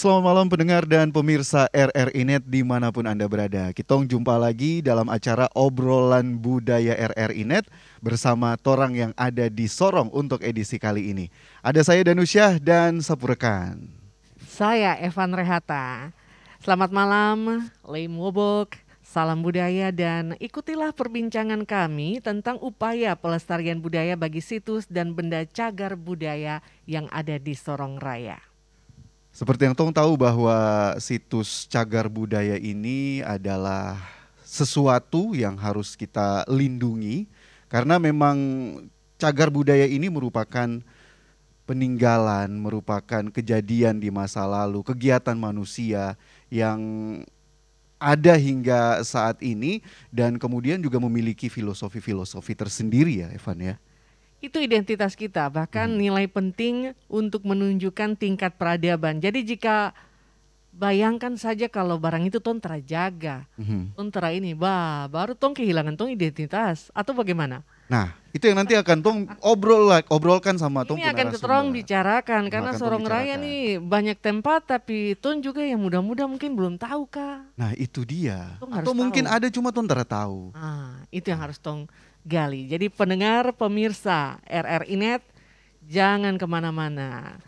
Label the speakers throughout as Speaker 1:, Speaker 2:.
Speaker 1: selamat malam pendengar dan pemirsa RRI Net dimanapun Anda berada. Kita jumpa lagi dalam acara obrolan budaya RRI Net bersama Torang yang ada di Sorong untuk edisi kali ini. Ada saya Danusyah dan Sapurekan.
Speaker 2: Saya Evan Rehata. Selamat malam, Leim Wobok, Salam budaya dan ikutilah perbincangan kami tentang upaya pelestarian budaya bagi situs dan benda cagar budaya yang ada di Sorong Raya.
Speaker 1: Seperti yang Tong tahu bahwa situs cagar budaya ini adalah sesuatu yang harus kita lindungi karena memang cagar budaya ini merupakan peninggalan, merupakan kejadian di masa lalu, kegiatan manusia yang ada hingga saat ini dan kemudian juga memiliki filosofi-filosofi tersendiri ya Evan ya
Speaker 2: itu identitas kita, bahkan hmm. nilai penting untuk menunjukkan tingkat peradaban. Jadi jika bayangkan saja kalau barang itu tong terjaga, hmm. tong ini, bah, baru tong kehilangan tong identitas atau bagaimana?
Speaker 1: Nah, itu yang nanti akan tong obrol like, obrolkan sama tong. Ini akan terong
Speaker 2: bicarakan karena sorong raya ini banyak tempat tapi tong juga yang muda-muda mungkin belum
Speaker 1: tahu kak. Nah, itu dia. Tong atau mungkin tahu. ada cuma tong tera tahu.
Speaker 2: Ah, itu yang harus tong gali. Jadi pendengar, pemirsa RRI Net, jangan kemana-mana.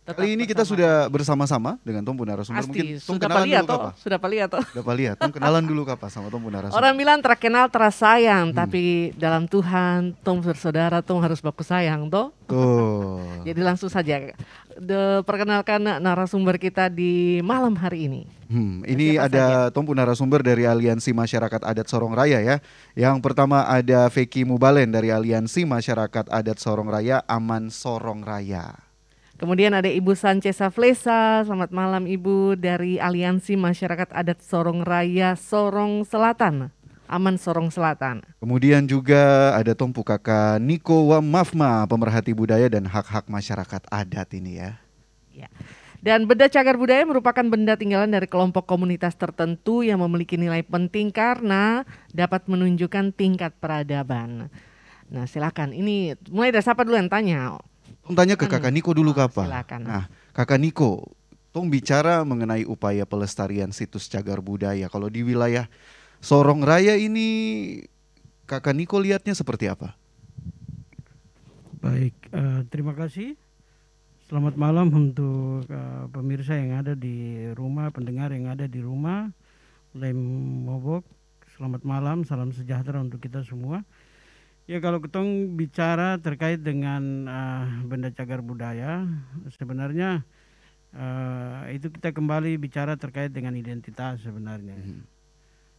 Speaker 2: Tetap Kali ini bersama. kita
Speaker 1: sudah bersama-sama dengan Tom Narasumber. Mungkin Tom sudah kenalan dulu kapa? Sudah pali atau? Sudah ya. Tom kenalan dulu kapa sama Tom Narasumber. Orang
Speaker 2: bilang terkenal terasa sayang, hmm. tapi dalam Tuhan Tom bersaudara, Tom harus baku sayang toh.
Speaker 1: Tuh.
Speaker 2: Jadi langsung saja de, perkenalkan narasumber kita di malam hari ini.
Speaker 1: Hmm, ini Siapa ada saja? tumpu narasumber dari Aliansi Masyarakat Adat Sorong Raya ya. Yang pertama ada Feki Mubalen dari Aliansi Masyarakat Adat Sorong Raya Aman Sorong Raya.
Speaker 2: Kemudian ada Ibu Sanchez Flesa, selamat malam Ibu dari Aliansi Masyarakat Adat Sorong Raya Sorong Selatan. Aman Sorong Selatan.
Speaker 1: Kemudian juga ada Tompu Kakak Niko Wamafma, pemerhati budaya dan hak-hak masyarakat adat ini ya.
Speaker 2: Ya. Dan benda cagar budaya merupakan benda tinggalan dari kelompok komunitas tertentu yang memiliki nilai penting karena dapat menunjukkan tingkat peradaban. Nah, silakan. Ini mulai dari siapa dulu yang tanya? Tung tanya ke hmm. Kakak
Speaker 1: Niko dulu, Kak. Oh, silakan. Nah, Kakak Niko, Tom bicara mengenai upaya pelestarian situs cagar budaya. Kalau di wilayah Sorong Raya ini kakak Niko lihatnya seperti apa? Baik,
Speaker 3: uh, terima kasih. Selamat malam untuk uh, pemirsa yang ada di rumah, pendengar yang ada di rumah. Lem Mobok, selamat malam, salam sejahtera untuk kita semua. Ya kalau ketong bicara terkait dengan uh, benda cagar budaya, sebenarnya uh, itu kita kembali bicara terkait dengan identitas sebenarnya. Hmm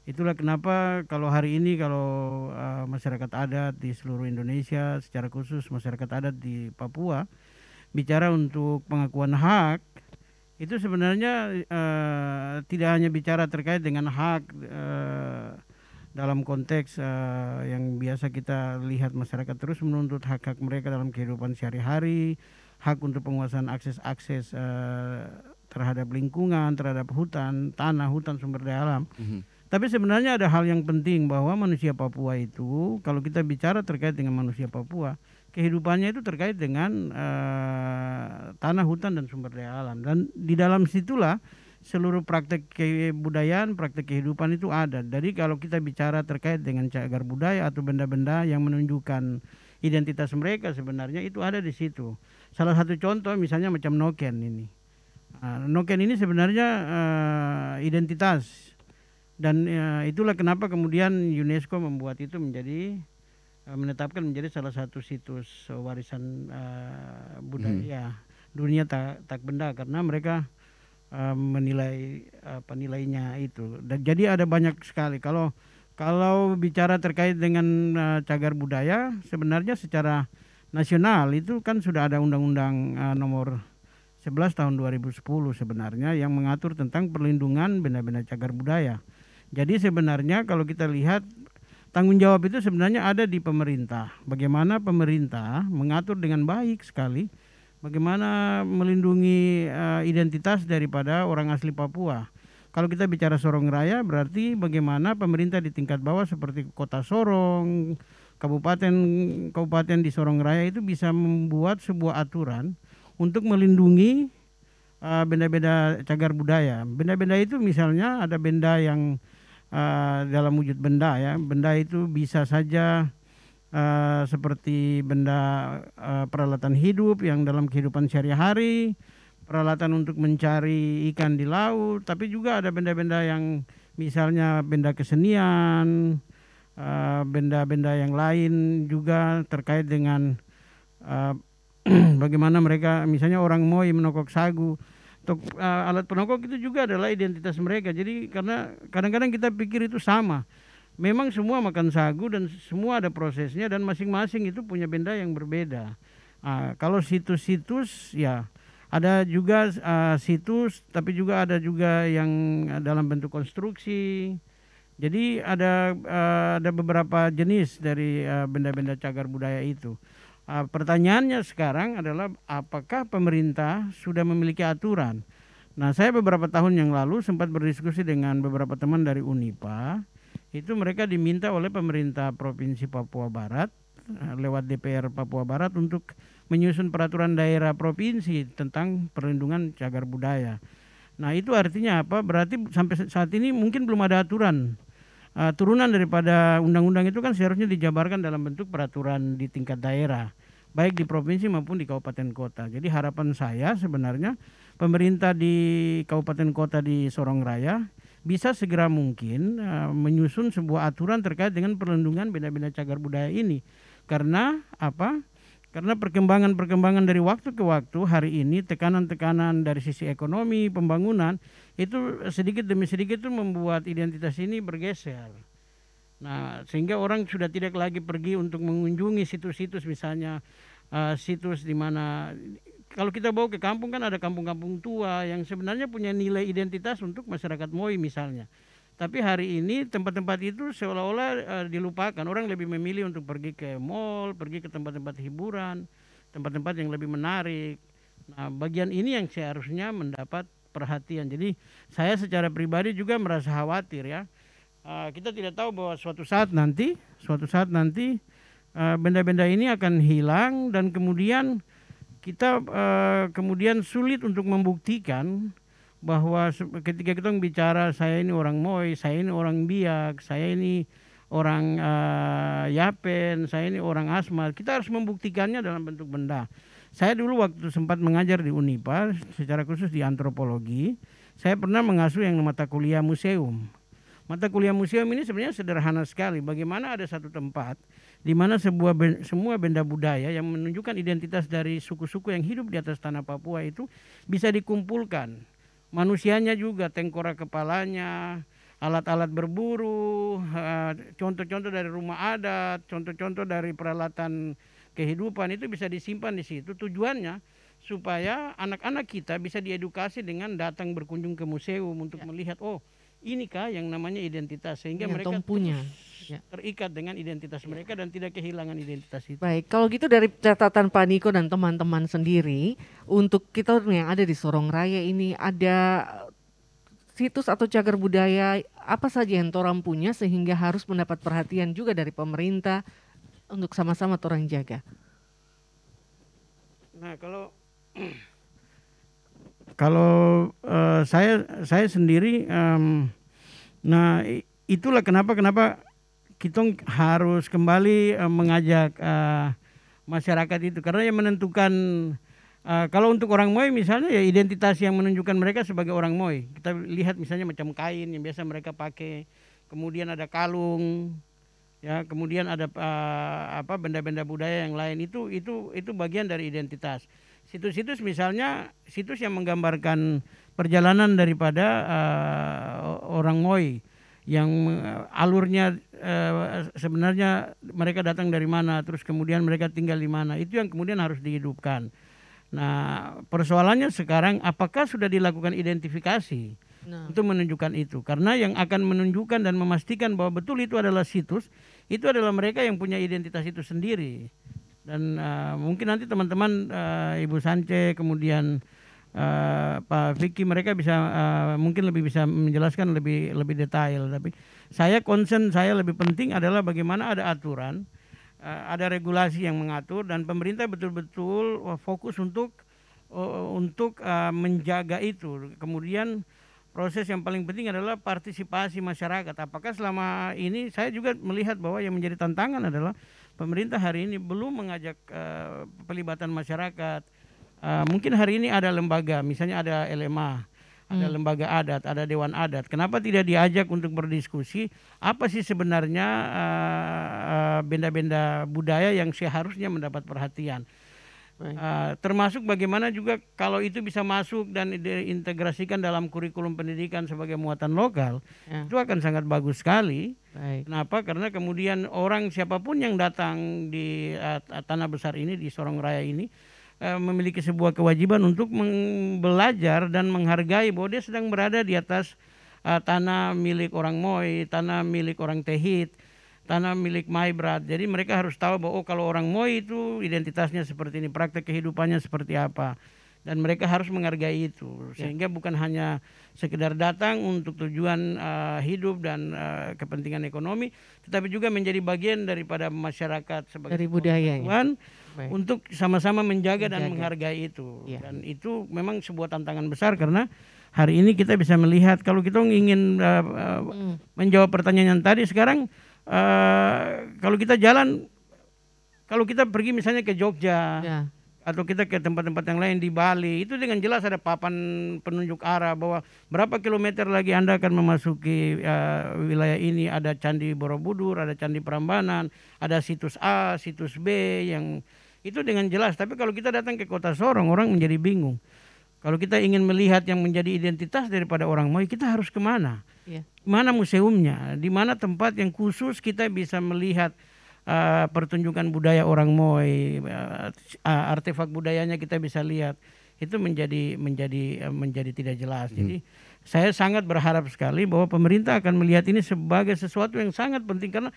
Speaker 3: Itulah kenapa kalau hari ini kalau uh, masyarakat adat di seluruh Indonesia secara khusus masyarakat adat di Papua bicara untuk pengakuan hak itu sebenarnya uh, tidak hanya bicara terkait dengan hak uh, dalam konteks uh, yang biasa kita lihat masyarakat terus menuntut hak-hak mereka dalam kehidupan sehari-hari, hak untuk penguasaan akses-akses uh, terhadap lingkungan, terhadap hutan, tanah, hutan sumber daya alam. Mm -hmm. Tapi sebenarnya ada hal yang penting bahwa manusia Papua itu kalau kita bicara terkait dengan manusia Papua, kehidupannya itu terkait dengan uh, tanah, hutan dan sumber daya alam. Dan di dalam situlah seluruh praktek kebudayaan, praktek kehidupan itu ada. Jadi kalau kita bicara terkait dengan cagar budaya atau benda-benda yang menunjukkan identitas mereka sebenarnya itu ada di situ. Salah satu contoh misalnya macam noken ini. Uh, noken ini sebenarnya uh, identitas dan ya, itulah kenapa kemudian UNESCO membuat itu menjadi eh, menetapkan menjadi salah satu situs warisan uh, budaya hmm. dunia tak tak benda karena mereka uh, menilai apa nilainya itu dan jadi ada banyak sekali kalau kalau bicara terkait dengan uh, cagar budaya sebenarnya secara nasional itu kan sudah ada undang-undang uh, nomor 11 tahun 2010 sebenarnya yang mengatur tentang perlindungan benda-benda cagar budaya. Jadi sebenarnya kalau kita lihat tanggung jawab itu sebenarnya ada di pemerintah. Bagaimana pemerintah mengatur dengan baik sekali bagaimana melindungi uh, identitas daripada orang asli Papua. Kalau kita bicara Sorong Raya berarti bagaimana pemerintah di tingkat bawah seperti Kota Sorong, kabupaten kabupaten di Sorong Raya itu bisa membuat sebuah aturan untuk melindungi eh, benda-benda benda -benda cagar budaya. Benda-benda itu misalnya ada benda yang uh, dalam wujud benda ya. Benda itu bisa saja uh, seperti benda uh, peralatan hidup yang dalam kehidupan sehari-hari, peralatan untuk mencari ikan di laut, tapi juga ada benda-benda yang misalnya benda kesenian, uh, benda-benda yang lain juga terkait dengan uh, bagaimana mereka misalnya orang Moi menokok sagu uh, alat penokok itu juga adalah identitas mereka. Jadi karena kadang-kadang kita pikir itu sama. Memang semua makan sagu dan semua ada prosesnya dan masing-masing itu punya benda yang berbeda. Uh, kalau situs-situs ya ada juga uh, situs tapi juga ada juga yang dalam bentuk konstruksi. Jadi ada uh, ada beberapa jenis dari eh, benda-benda uh, benda -benda cagar budaya itu. Ah, pertanyaannya sekarang adalah apakah pemerintah sudah memiliki aturan? Nah, saya beberapa tahun yang lalu sempat berdiskusi dengan beberapa teman dari Unipa. Itu mereka diminta oleh pemerintah Provinsi Papua Barat eh, lewat DPR Papua Barat untuk menyusun peraturan daerah provinsi tentang perlindungan cagar budaya. Nah, itu artinya apa? Berarti sampai saat ini mungkin belum ada aturan uh, turunan daripada undang-undang itu kan seharusnya dijabarkan dalam bentuk peraturan di tingkat daerah, baik di provinsi maupun di kabupaten kota. Jadi harapan saya sebenarnya pemerintah di kabupaten kota di Sorong Raya bisa segera mungkin uh, menyusun sebuah aturan terkait dengan perlindungan benda-benda cagar budaya ini. Karena apa? Karena perkembangan-perkembangan dari waktu ke waktu hari ini tekanan-tekanan dari sisi ekonomi, pembangunan itu sedikit demi sedikit itu membuat identitas ini bergeser. Nah, sehingga orang sudah tidak lagi pergi untuk mengunjungi situs-situs misalnya uh, situs di mana kalau kita bawa ke kampung kan ada kampung-kampung tua yang sebenarnya punya nilai identitas untuk masyarakat Moi misalnya. Tapi hari ini tempat-tempat itu seolah-olah uh, dilupakan. Orang lebih memilih untuk pergi ke mall, pergi ke tempat-tempat hiburan, tempat-tempat yang lebih menarik. Nah, bagian ini yang seharusnya mendapat perhatian. Jadi saya secara pribadi juga merasa khawatir ya. Eh, kita tidak tahu bahwa suatu saat nanti, suatu saat nanti eh, benda-benda ini akan hilang dan kemudian kita eh, kemudian sulit untuk membuktikan bahwa ketika kita bicara saya ini orang Moy, saya ini orang Biak, saya ini orang Yapen, saya ini orang Asmat, kita harus membuktikannya dalam bentuk benda. Saya dulu waktu sempat mengajar di Unipa secara khusus di antropologi, saya pernah mengasuh yang mata kuliah museum. Mata kuliah museum ini sebenarnya sederhana sekali. Bagaimana ada satu tempat di mana sebuah ben, semua benda budaya yang menunjukkan identitas dari suku-suku yang hidup di atas tanah Papua itu bisa dikumpulkan. Manusianya juga, tengkorak kepalanya, alat-alat berburu, eh, contoh-contoh dari rumah adat, contoh-contoh dari peralatan kehidupan itu bisa disimpan di situ. Tujuannya supaya anak-anak kita bisa diedukasi dengan datang berkunjung ke museum untuk ya. melihat oh ini yang namanya identitas sehingga yang mereka punya ya. terikat dengan identitas ya. mereka dan tidak kehilangan identitas itu.
Speaker 2: Baik, kalau gitu dari catatan Pak Niko dan teman-teman sendiri untuk kita yang ada di Sorong Raya ini ada situs atau cagar budaya apa saja yang Toram punya sehingga harus mendapat perhatian juga dari pemerintah untuk sama-sama orang jaga.
Speaker 3: Nah kalau kalau uh, saya saya sendiri, um, nah itulah kenapa kenapa kita harus kembali uh, mengajak uh, masyarakat itu karena yang menentukan uh, kalau untuk orang Mui misalnya ya identitas yang menunjukkan mereka sebagai orang Mui. Kita lihat misalnya macam kain yang biasa mereka pakai, kemudian ada kalung, ya kemudian ada uh, apa benda-benda budaya yang lain itu itu itu bagian dari identitas situs-situs misalnya situs yang menggambarkan perjalanan daripada uh, orang Moi yang eh, alurnya uh, sebenarnya mereka datang dari mana terus kemudian mereka tinggal di mana itu yang kemudian harus dihidupkan nah persoalannya sekarang apakah sudah dilakukan identifikasi nah. untuk menunjukkan itu karena yang akan menunjukkan dan memastikan bahwa betul itu adalah situs itu adalah mereka yang punya identitas itu sendiri dan uh, mungkin nanti teman-teman uh, Ibu Sance kemudian uh, Pak Vicky mereka bisa uh, mungkin lebih bisa menjelaskan lebih lebih detail tapi saya concern saya lebih penting adalah bagaimana ada aturan uh, ada regulasi yang mengatur dan pemerintah betul-betul fokus untuk uh, untuk uh, menjaga itu kemudian proses yang paling penting adalah partisipasi masyarakat. Apakah selama ini saya juga melihat bahwa yang menjadi tantangan adalah pemerintah hari ini belum mengajak uh, pelibatan masyarakat. Uh, mungkin hari ini ada lembaga, misalnya ada LMA,
Speaker 4: hmm. ada lembaga
Speaker 3: adat, ada dewan adat. Kenapa tidak diajak untuk berdiskusi apa sih sebenarnya eh, benda-benda uh, uh, budaya yang seharusnya mendapat perhatian? Uh, termasuk bagaimana juga kalau itu bisa masuk dan diintegrasikan dalam kurikulum pendidikan sebagai muatan lokal, ya. itu akan sangat bagus sekali. Baik. Kenapa? Karena kemudian orang siapapun yang datang di uh, tanah besar ini di Sorong Raya ini uh, memiliki sebuah kewajiban untuk belajar dan menghargai bahwa dia sedang berada di atas uh, tanah milik orang Moi, tanah milik orang Tehit tanah milik Maibrat. Jadi mereka harus tahu bahwa oh, kalau orang Moi itu identitasnya seperti ini, praktek kehidupannya seperti apa. Dan mereka harus menghargai itu ya. sehingga ya. bukan hanya sekedar datang untuk tujuan uh, hidup dan uh, kepentingan ekonomi, tetapi juga menjadi bagian daripada masyarakat sebagai dari budaya ya. untuk sama-sama menjaga, menjaga dan menghargai itu. Ya. Dan itu memang sebuah tantangan besar karena hari ini kita bisa melihat kalau kita ingin uh, hmm. menjawab pertanyaan yang tadi sekarang uh, kalau kita jalan kalau kita pergi misalnya ke Jogja ya. atau kita ke tempat-tempat yang lain di Bali itu dengan jelas ada papan penunjuk arah bahwa berapa kilometer lagi anda akan memasuki uh, wilayah ini ada candi Borobudur ada candi Prambanan ada situs A situs B yang itu dengan jelas tapi kalau kita datang ke kota Sorong orang menjadi bingung kalau kita ingin melihat yang menjadi identitas daripada orang Moi kita harus kemana mana museumnya, di mana tempat yang khusus kita bisa melihat uh, pertunjukan budaya orang Moi, uh, eh, eh, artefak budayanya kita bisa lihat. Itu menjadi menjadi menjadi tidak jelas. Hmm. Jadi saya sangat berharap sekali bahwa pemerintah akan melihat ini sebagai sesuatu yang sangat penting karena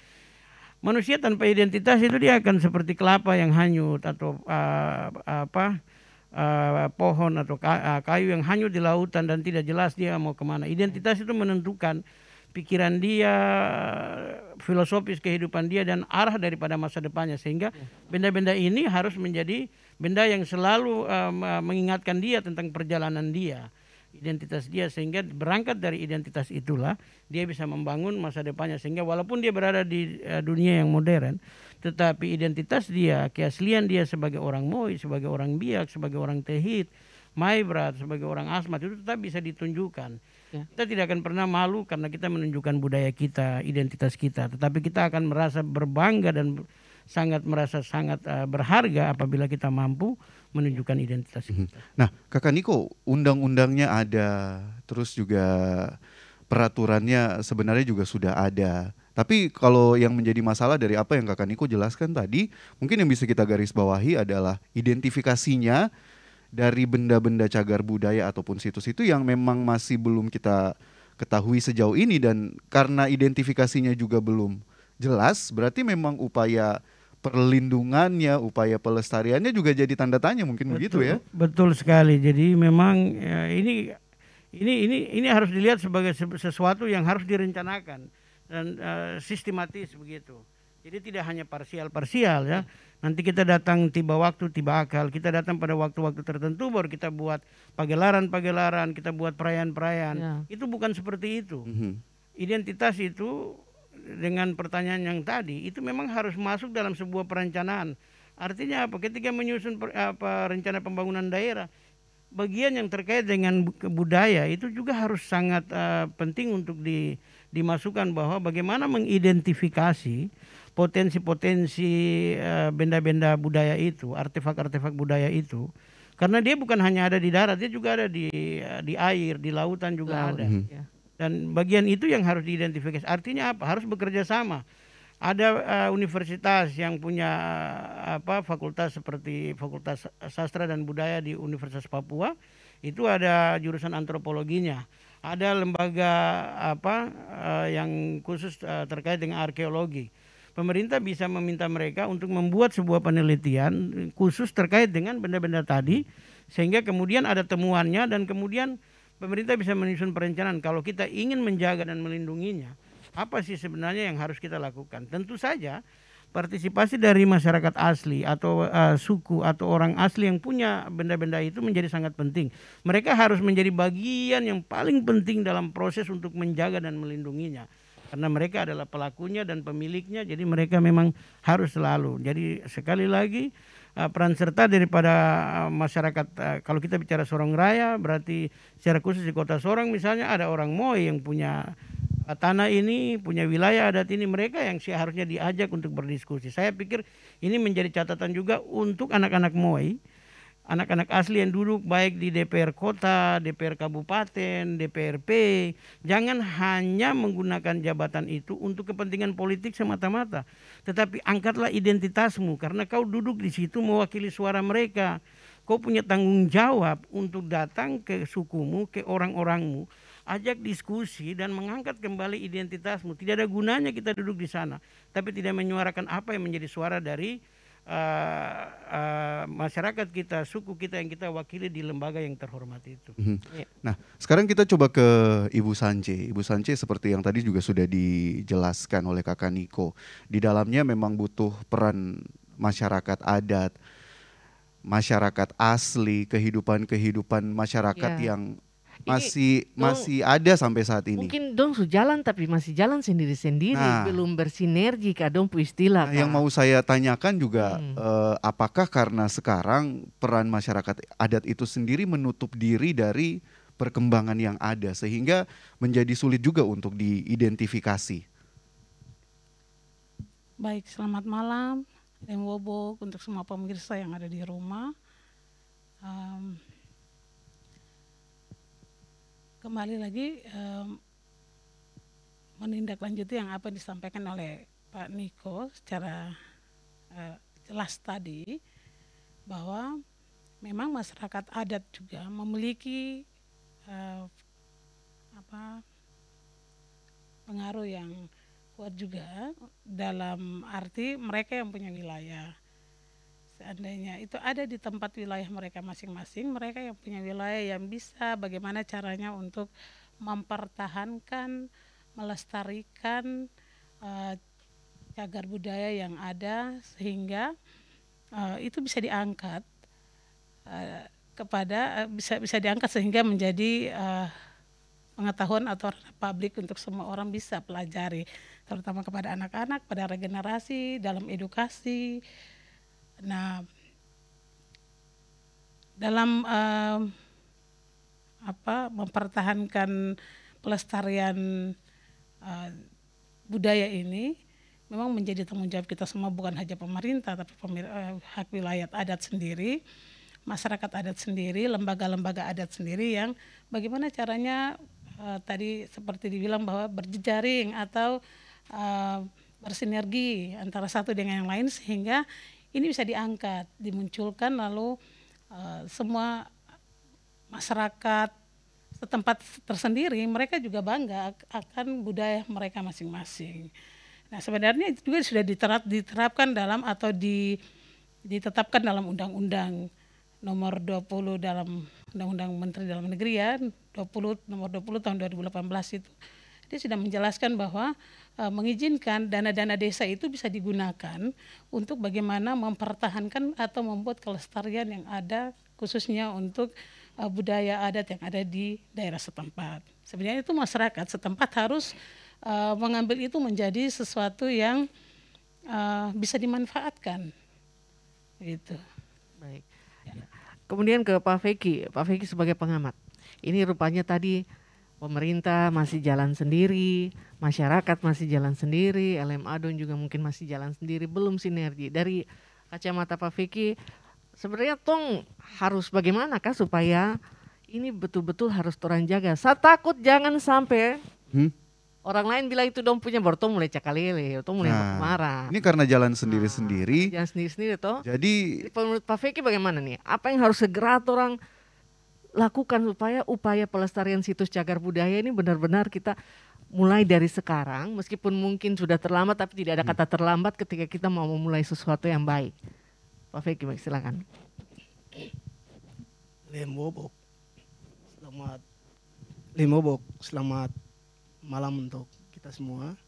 Speaker 3: manusia tanpa identitas itu dia akan seperti kelapa yang hanyut atau uh, apa uh, pohon atau eh, kayu yang hanyut di lautan dan tidak jelas dia mau kemana. Identitas itu menentukan pikiran dia, filosofis kehidupan dia dan arah daripada masa depannya sehingga ya. benda-benda ini harus menjadi benda yang selalu uh, mengingatkan dia tentang perjalanan dia, identitas dia sehingga berangkat dari identitas itulah dia bisa membangun masa depannya sehingga walaupun dia berada di dunia yang modern tetapi identitas dia, keaslian dia sebagai orang Moi, sebagai orang Biak, sebagai orang Tehit, Maibrat, sebagai orang Asmat itu tetap bisa ditunjukkan. Ya. Kita tidak akan pernah malu karena kita menunjukkan budaya kita, identitas kita. Tetapi kita akan merasa berbangga dan sangat merasa sangat uh, berharga apabila kita mampu menunjukkan identitas
Speaker 1: mhm. kita. Nah, Kakak Niko, undang-undangnya ada, terus juga peraturannya sebenarnya juga sudah ada. Tapi kalau yang menjadi masalah dari apa yang Kakak Niko jelaskan tadi, mungkin yang bisa kita garis bawahi adalah identifikasinya dari benda-benda cagar budaya ataupun situs itu yang memang masih belum kita ketahui sejauh ini dan karena identifikasinya juga belum jelas, berarti memang upaya perlindungannya, upaya pelestariannya juga jadi tanda tanya mungkin betul, begitu ya.
Speaker 3: Betul sekali. Jadi memang
Speaker 1: ya, ini
Speaker 3: ini ini ini harus dilihat sebagai sesuatu yang harus direncanakan dan uh, sistematis begitu. Jadi tidak hanya parsial-parsial ya. Nanti kita datang tiba waktu, tiba akal. Kita datang pada waktu-waktu tertentu baru kita buat pagelaran-pagelaran, kita buat perayaan-perayaan. Ya. Itu bukan seperti itu. Mm -hmm. Identitas itu dengan pertanyaan yang tadi itu memang harus masuk dalam sebuah perencanaan. Artinya apa? Ketika menyusun per, apa rencana pembangunan daerah, bagian yang terkait dengan budaya itu juga harus sangat uh, penting untuk di dimasukkan bahwa bagaimana mengidentifikasi potensi-potensi eh, benda-benda budaya itu, artefak-artefak budaya itu. Karena dia bukan hanya ada di darat, dia juga ada di eh, di air, di lautan juga Laut. ada. Mm -hmm. Dan bagian itu yang harus diidentifikasi. Artinya apa? Harus bekerja sama. Ada uh, universitas yang punya uh, apa fakultas seperti Fakultas Sastra dan Budaya di Universitas Papua, itu ada jurusan antropologinya ada lembaga apa uh, yang khusus uh, terkait dengan arkeologi. Pemerintah bisa meminta mereka untuk membuat sebuah penelitian khusus terkait dengan benda-benda tadi sehingga kemudian ada temuannya dan kemudian pemerintah bisa menyusun perencanaan kalau kita ingin menjaga dan melindunginya apa sih sebenarnya yang harus kita lakukan. Tentu saja partisipasi dari masyarakat asli atau uh, suku atau orang asli yang punya benda-benda itu menjadi sangat penting. Mereka harus menjadi bagian yang paling penting dalam proses untuk menjaga dan melindunginya. Karena mereka adalah pelakunya dan pemiliknya, jadi mereka memang harus selalu. Jadi sekali lagi eh, peran serta daripada eh, masyarakat kalau kita bicara Sorong Raya berarti secara khusus di kota Sorong misalnya ada orang Moi yang punya tanah ini, punya wilayah adat ini, mereka yang seharusnya diajak untuk berdiskusi. Saya pikir ini menjadi catatan juga untuk anak-anak Moi, anak-anak asli yang duduk baik di DPR kota, DPR kabupaten, DPRP, jangan hanya menggunakan jabatan itu untuk kepentingan politik semata-mata, tetapi angkatlah identitasmu karena kau duduk di situ mewakili suara mereka. Kau punya tanggung jawab untuk datang ke sukumu, ke orang-orangmu ajak diskusi dan mengangkat kembali identitasmu. Tidak ada gunanya kita duduk di sana, tapi tidak menyuarakan apa yang menjadi suara dari uh, uh, masyarakat kita, suku kita yang kita wakili di lembaga yang terhormat itu. Hmm. Ya.
Speaker 1: Nah, sekarang kita coba ke Ibu Sanje. Ibu Sanje seperti yang tadi juga sudah dijelaskan oleh Kakak Niko, di dalamnya memang butuh peran masyarakat adat, masyarakat asli, kehidupan-kehidupan masyarakat yeah. yang masih ini, masih ada sampai saat ini. Mungkin
Speaker 2: dong sudah jalan tapi masih jalan sendiri-sendiri, nah,
Speaker 1: belum bersinergi kadang pu istilah. Nah, yang mau saya tanyakan juga hmm. eh, apakah karena sekarang peran masyarakat adat itu sendiri menutup diri dari perkembangan yang ada sehingga menjadi sulit juga untuk diidentifikasi.
Speaker 5: Baik, selamat malam. Dan wobok untuk semua pemirsa yang ada di rumah. Um, kembali lagi um, menindaklanjuti yang apa disampaikan oleh Pak Niko secara uh, jelas tadi bahwa memang masyarakat adat juga memiliki uh, apa pengaruh yang kuat juga dalam arti mereka yang punya wilayah seandainya itu ada di tempat wilayah mereka masing-masing mereka yang punya wilayah yang bisa bagaimana caranya untuk mempertahankan melestarikan uh, cagar budaya yang ada sehingga uh, itu bisa diangkat uh, kepada uh, bisa bisa diangkat sehingga menjadi uh, pengetahuan atau publik untuk semua orang bisa pelajari terutama kepada anak-anak pada regenerasi dalam edukasi Nah, dalam uh, apa mempertahankan pelestarian uh, budaya ini memang menjadi tanggung jawab kita semua bukan hanya pemerintah tapi pemir, uh, eh, hak wilayah adat sendiri masyarakat adat sendiri lembaga-lembaga adat sendiri yang bagaimana caranya uh, tadi seperti dibilang bahwa berjejaring atau uh, bersinergi antara satu dengan yang lain sehingga ini bisa diangkat, dimunculkan lalu uh, semua masyarakat setempat tersendiri mereka juga bangga akan budaya mereka masing-masing. Nah sebenarnya itu juga sudah diterap, diterapkan dalam atau di, ditetapkan dalam undang-undang nomor 20 dalam Undang-Undang Menteri Dalam Negeri ya, 20 nomor 20 tahun 2018 itu. Dia sudah menjelaskan bahwa Eh, mengizinkan dana-dana desa itu bisa digunakan untuk bagaimana mempertahankan atau membuat kelestarian yang ada khususnya untuk uh, budaya adat yang ada di daerah setempat. Sebenarnya itu masyarakat setempat harus uh, mengambil itu menjadi sesuatu yang uh, bisa dimanfaatkan. Gitu. Baik.
Speaker 2: Kemudian ke Pak Feki, Pak Feki sebagai pengamat. Ini rupanya tadi pemerintah masih jalan sendiri, masyarakat masih jalan sendiri, LMA dan juga mungkin masih jalan sendiri, belum sinergi. Dari kacamata Pak Vicky, sebenarnya Tong harus bagaimana kah supaya ini betul-betul harus turun jaga. Saya takut jangan sampai hmm? orang lain bilang itu dong punya bertemu, mulai cakalele, itu mulai nah, marah. Ini
Speaker 1: karena jalan sendiri-sendiri. Nah,
Speaker 2: jalan sendiri-sendiri toh.
Speaker 1: Jadi, Jadi
Speaker 2: menurut Pak Vicky bagaimana nih? Apa yang harus segera orang lakukan supaya upaya pelestarian situs cagar budaya ini benar-benar kita mulai dari sekarang meskipun mungkin sudah terlambat tapi tidak ada hmm. kata terlambat ketika kita mau memulai sesuatu yang baik. Pak Feki, silakan. Lembobok. Selamat Lembobok. Selamat
Speaker 6: malam untuk kita semua.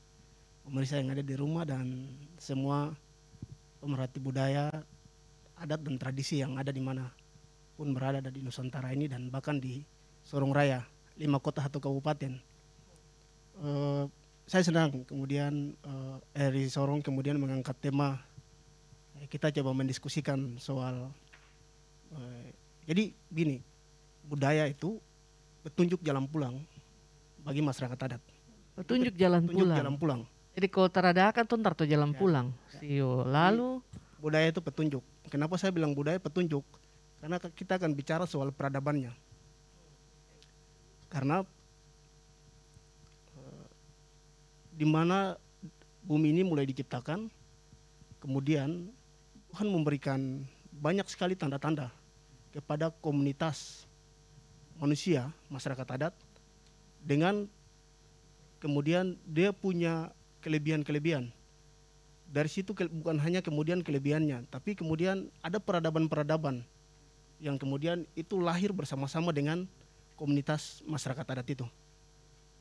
Speaker 6: Pemirsa yang ada di rumah dan semua pemerhati budaya, adat dan tradisi yang ada di mana pun berada di Nusantara ini dan bahkan di Sorong Raya, lima kota atau kabupaten. Uh, saya senang kemudian uh, Eri Sorong kemudian mengangkat tema eh, kita coba mendiskusikan soal uh, jadi gini budaya itu petunjuk jalan pulang bagi masyarakat adat.
Speaker 2: Petunjuk jalan petunjuk pulang. jalan pulang. Jadi kalau teradakan tuh ntar tuh jalan ya, pulang.
Speaker 6: Ya. Sio. Lalu budaya itu petunjuk. Kenapa saya bilang budaya petunjuk? Karena kita akan bicara soal peradabannya. Karena eh, di mana bumi ini mulai diciptakan, kemudian Tuhan memberikan banyak sekali tanda-tanda kepada komunitas manusia, masyarakat adat, dengan kemudian dia punya kelebihan-kelebihan. Dari situ bukan hanya kemudian kelebihannya, tapi kemudian ada peradaban-peradaban yang kemudian itu lahir bersama-sama dengan komunitas masyarakat adat itu.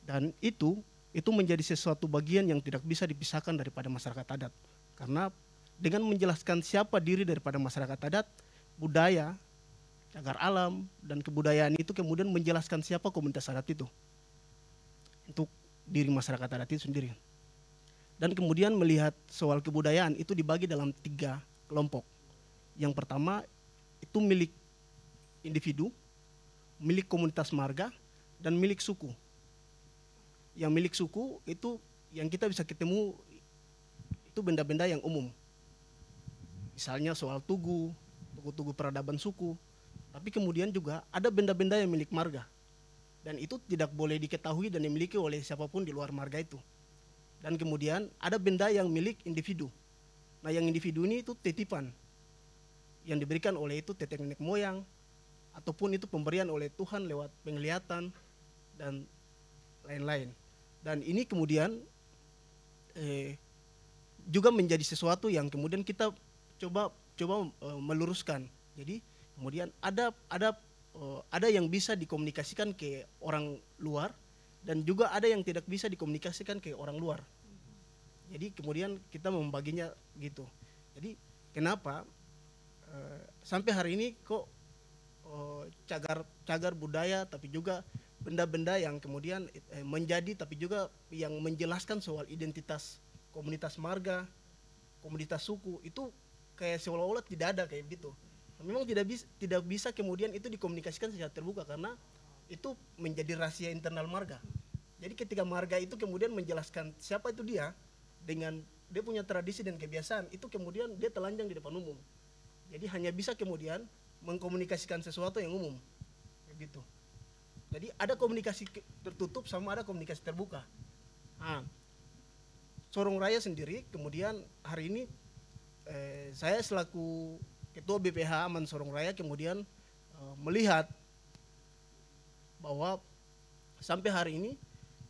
Speaker 6: Dan itu itu menjadi sesuatu bagian yang tidak bisa dipisahkan daripada masyarakat adat. Karena dengan menjelaskan siapa diri daripada masyarakat adat, budaya, cagar alam dan kebudayaan itu kemudian menjelaskan siapa komunitas adat itu. Untuk diri masyarakat adat itu sendiri. Dan kemudian melihat soal kebudayaan itu dibagi dalam tiga kelompok. Yang pertama itu milik individu, milik komunitas marga, dan milik suku. Yang milik suku itu yang kita bisa ketemu itu benda-benda yang umum. Misalnya soal tugu, tugu-tugu peradaban suku, tapi kemudian juga ada benda-benda yang milik marga. Dan itu tidak boleh diketahui dan dimiliki oleh siapapun di luar marga itu. Dan kemudian ada benda yang milik individu. Nah yang individu ini itu titipan, yang diberikan oleh itu tetek nenek moyang, ataupun itu pemberian oleh Tuhan lewat penglihatan dan lain-lain. Dan ini kemudian eh, juga menjadi sesuatu yang kemudian kita coba coba eh, meluruskan. Jadi kemudian ada ada eh, ada yang bisa dikomunikasikan ke orang luar dan juga ada yang tidak bisa dikomunikasikan ke orang luar. Jadi kemudian kita membaginya gitu. Jadi kenapa eh, sampai hari ini kok oh, cagar cagar budaya tapi juga benda-benda yang kemudian eh, menjadi tapi juga yang menjelaskan soal identitas komunitas marga, komunitas suku itu kayak seolah-olah tidak ada kayak gitu. Memang tidak bisa tidak bisa kemudian itu dikomunikasikan secara terbuka karena itu menjadi rahasia internal marga. Jadi ketika marga itu kemudian menjelaskan siapa itu dia dengan dia punya tradisi dan kebiasaan itu kemudian dia telanjang di depan umum. Jadi hanya bisa kemudian mengkomunikasikan sesuatu yang umum gitu jadi ada komunikasi tertutup sama ada komunikasi terbuka nah, Sorong Raya sendiri kemudian hari ini eh, saya selaku ketua BPH Aman Sorong Raya kemudian eh, melihat bahwa sampai hari ini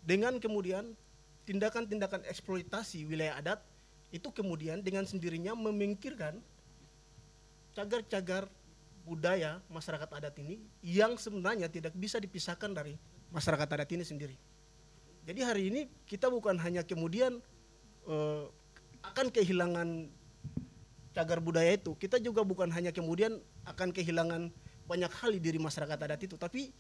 Speaker 6: dengan kemudian tindakan-tindakan eksploitasi wilayah adat itu kemudian dengan sendirinya memingkirkan cagar-cagar budaya masyarakat adat ini yang sebenarnya tidak bisa dipisahkan dari masyarakat adat ini sendiri. Jadi hari ini kita bukan hanya kemudian uh, akan kehilangan cagar budaya itu, kita juga bukan hanya kemudian akan kehilangan banyak hal di diri masyarakat adat itu, tapi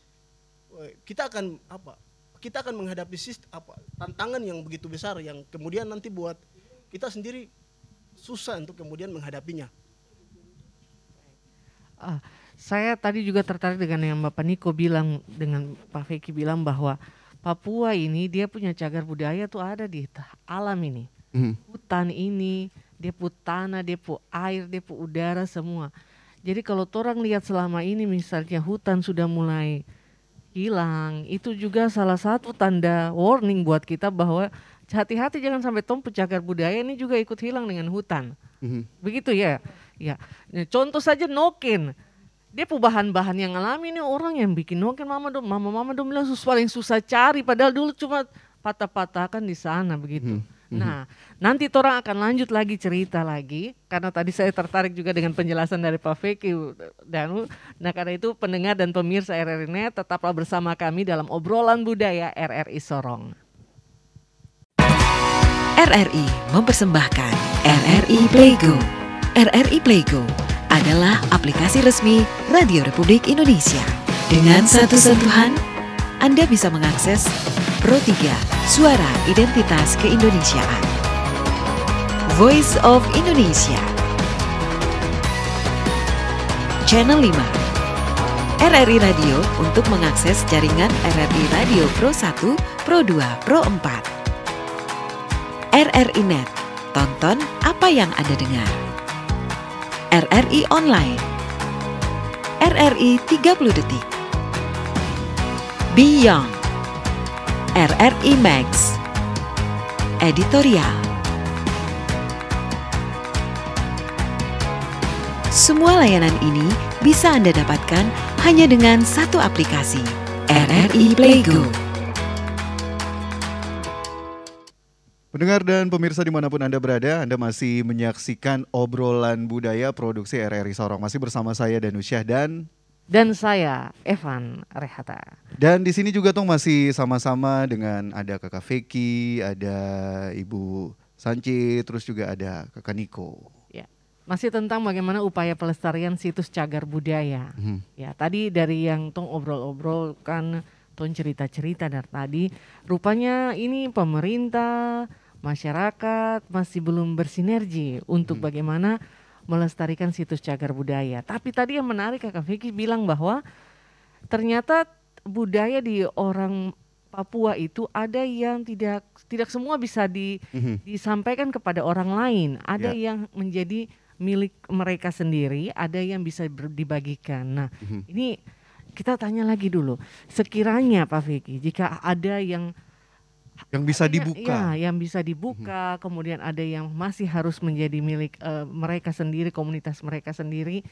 Speaker 6: uh, kita akan apa? Kita akan menghadapi sistem, apa tantangan yang begitu besar yang kemudian nanti buat kita sendiri susah untuk kemudian menghadapinya.
Speaker 2: Uh, saya tadi juga tertarik dengan yang Bapak Niko bilang dengan Pak Feki bilang bahwa Papua ini dia punya cagar budaya tuh ada di alam ini, mm. hutan ini, dia pu tanah, dia pu air, dia pu udara semua. Jadi kalau orang lihat selama ini misalnya hutan sudah mulai hilang, itu juga salah satu tanda warning buat kita bahwa hati-hati jangan sampai tom cagar budaya ini juga ikut hilang dengan hutan. Mm Begitu ya. Ya, nah, contoh saja noken. Dia perubahan bahan yang alami ini orang yang bikin noken mama dong, mama mama dong bilang sesuatu paling susah cari padahal dulu cuma patah patah kan di sana begitu. Hmm. hmm. Nah, nanti orang akan lanjut lagi cerita lagi karena tadi saya tertarik juga dengan penjelasan dari Pak Feki eh, dan nah karena itu pendengar dan pemirsa RRI Net tetaplah bersama kami dalam obrolan budaya RRI Sorong.
Speaker 4: RRI mempersembahkan RRI Playgo. RRI Playgo adalah aplikasi resmi Radio Republik Indonesia. Dengan satu sentuhan, Anda bisa mengakses Pro 3 Suara Identitas Keindonesiaan. Voice of Indonesia. Channel 5. RRI Radio untuk mengakses jaringan RRI Radio Pro 1, Pro 2, Pro 4. RRI Net. Tonton apa yang Anda dengar. RRI Online. RRI 30 detik. Beyond. RRI Max. Editorial. Semua layanan ini bisa Anda dapatkan hanya dengan satu aplikasi, RRI Playgo.
Speaker 1: Pendengar dan pemirsa dimanapun Anda berada, Anda masih menyaksikan obrolan budaya produksi RRI Sorong. Masih bersama saya Danusyah dan...
Speaker 2: Dan saya Evan Rehata.
Speaker 1: Dan di sini juga tuh masih sama-sama dengan ada kakak Feki, ada Ibu Sanci, terus juga ada kakak Niko. Ya.
Speaker 2: Masih tentang bagaimana upaya pelestarian situs cagar budaya. Hmm. Ya, tadi dari yang tuh obrol-obrol kan tuh cerita-cerita dari tadi, rupanya ini pemerintah, masyarakat masih belum bersinergi untuk hmm. bagaimana melestarikan situs cagar budaya. Tapi tadi yang menarik Kak Vicky bilang bahwa ternyata budaya di orang Papua itu ada yang tidak tidak semua bisa di, hmm disampaikan kepada orang lain. Ada yeah. yang menjadi milik mereka sendiri, ada yang bisa ber, dibagikan. Nah, hmm ini kita tanya lagi dulu. Sekiranya Pak Vicky, jika ada yang
Speaker 1: Iya, iya, yang bisa dibuka. Ya,
Speaker 2: yang bisa dibuka. Hmm. Kemudian ada yang masih harus menjadi milik uh, mereka sendiri, komunitas mereka sendiri.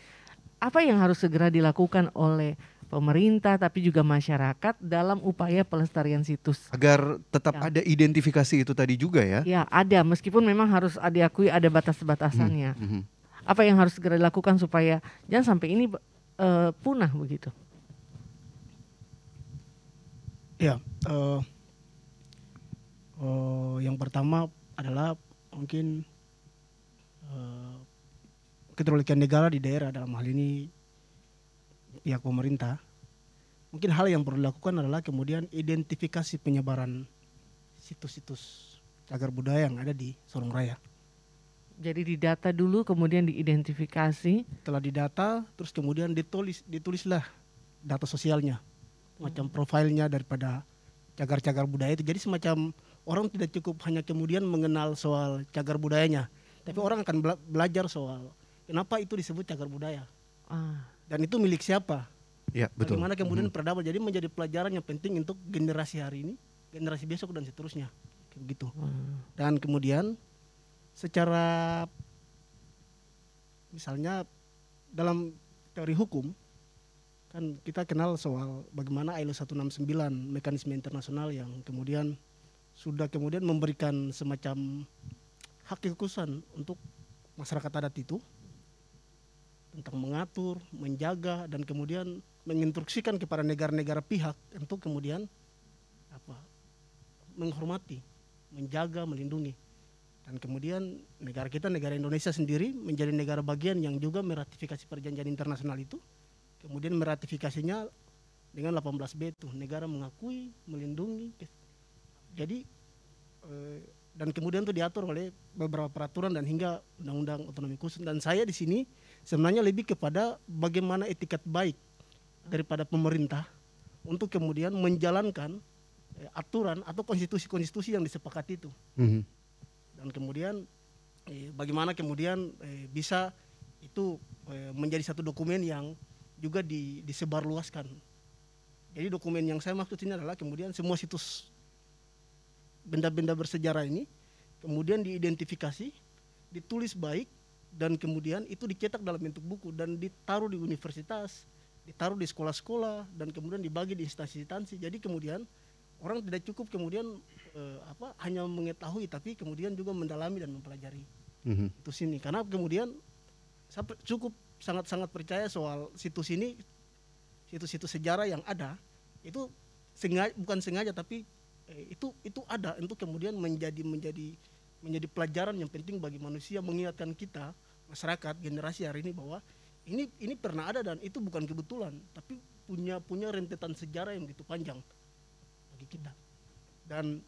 Speaker 2: Apa yang harus segera dilakukan oleh pemerintah tapi juga masyarakat dalam upaya pelestarian situs.
Speaker 1: Agar tetap ya. ada identifikasi itu tadi juga ya.
Speaker 2: Ya, ada meskipun memang harus diakui ada batas-batasannya. mm Hmm. Apa yang harus segera dilakukan supaya jangan sampai ini uh, punah begitu.
Speaker 6: Ya, uh uh, yang pertama adalah mungkin uh, eh, keterlibatan negara di daerah dalam hal ini pihak pemerintah. Mungkin hal yang perlu dilakukan adalah kemudian identifikasi penyebaran situs-situs cagar budaya yang ada di Sorong Raya. Jadi didata dulu kemudian diidentifikasi. Setelah didata terus kemudian ditulis ditulislah data sosialnya, macam profilnya daripada cagar-cagar budaya itu. Jadi semacam orang tidak cukup hanya kemudian mengenal soal cagar budayanya, tapi hmm. orang akan bela belajar soal kenapa itu disebut cagar budaya ah. dan itu milik siapa.
Speaker 1: Ya, betul. Bagaimana kemudian hmm.
Speaker 6: peradaban jadi menjadi pelajaran yang penting untuk generasi hari ini, generasi besok dan seterusnya, begitu. Hmm. Dan kemudian secara misalnya dalam teori hukum kan kita kenal soal bagaimana ILO 169 mekanisme internasional yang kemudian sudah kemudian memberikan semacam hak kekhususan untuk masyarakat adat itu tentang mengatur, menjaga dan kemudian menginstruksikan kepada negara-negara pihak untuk kemudian apa menghormati, menjaga, melindungi. Dan kemudian negara kita, negara Indonesia sendiri menjadi negara bagian yang juga meratifikasi perjanjian internasional itu. Kemudian meratifikasinya dengan 18B itu negara mengakui, melindungi, jadi eh, dan kemudian itu diatur oleh beberapa peraturan dan hingga undang-undang otonomi khusus dan saya di sini sebenarnya lebih kepada bagaimana etikat baik daripada pemerintah untuk kemudian menjalankan eh, aturan atau konstitusi-konstitusi yang disepakati itu mm -hmm. dan kemudian eh, bagaimana kemudian bisa itu menjadi satu dokumen yang juga disebarluaskan jadi dokumen yang saya maksud ini adalah kemudian semua situs benda-benda bersejarah ini, kemudian diidentifikasi, ditulis baik, dan kemudian itu dicetak dalam bentuk buku dan ditaruh di universitas, ditaruh di sekolah-sekolah, dan kemudian dibagi di instansi-instansi. Jadi kemudian orang tidak cukup kemudian eh, apa hanya mengetahui, tapi kemudian juga mendalami dan mempelajari mm-hmm. itu sini. Karena kemudian saya cukup sangat-sangat percaya soal situs ini, situs-situs sejarah yang ada itu sengaja bukan sengaja tapi Eh, itu itu ada untuk kemudian menjadi menjadi menjadi pelajaran yang penting bagi manusia mengingatkan kita masyarakat generasi hari ini bahwa ini ini pernah ada dan itu bukan kebetulan tapi punya punya rentetan sejarah yang begitu panjang bagi kita dan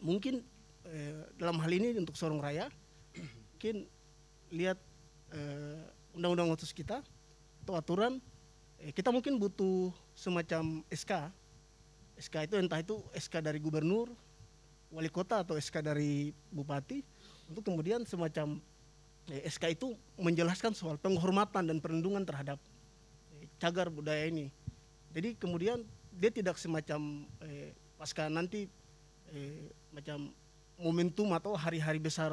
Speaker 6: mungkin eh, dalam hal ini untuk Sorong Raya mungkin lihat eh, undang-undang eh, kita atau aturan eh, kita mungkin butuh semacam SK SK itu entah itu SK dari gubernur, wali kota atau SK dari bupati untuk kemudian semacam eh, SK itu menjelaskan soal penghormatan dan perlindungan terhadap eh, cagar budaya ini. Jadi kemudian dia tidak semacam eh, pasca nanti eh, macam momentum atau hari-hari besar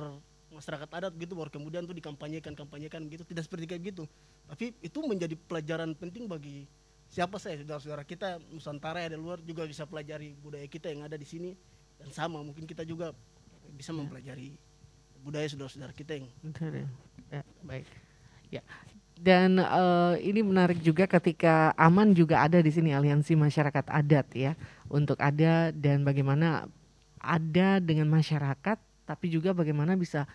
Speaker 6: masyarakat adat gitu baru kemudian tuh dikampanyekan kampanyekan gitu tidak seperti kayak gitu tapi itu menjadi pelajaran penting bagi siapa saya saudara-saudara kita Nusantara ada luar juga bisa pelajari budaya kita yang ada di sini dan sama mungkin kita juga bisa ya. mempelajari budaya saudara-saudara kita yang
Speaker 2: ya. ya, baik ya dan uh, ini menarik juga ketika aman juga ada di sini aliansi masyarakat adat ya untuk ada dan bagaimana ada dengan masyarakat tapi juga bagaimana bisa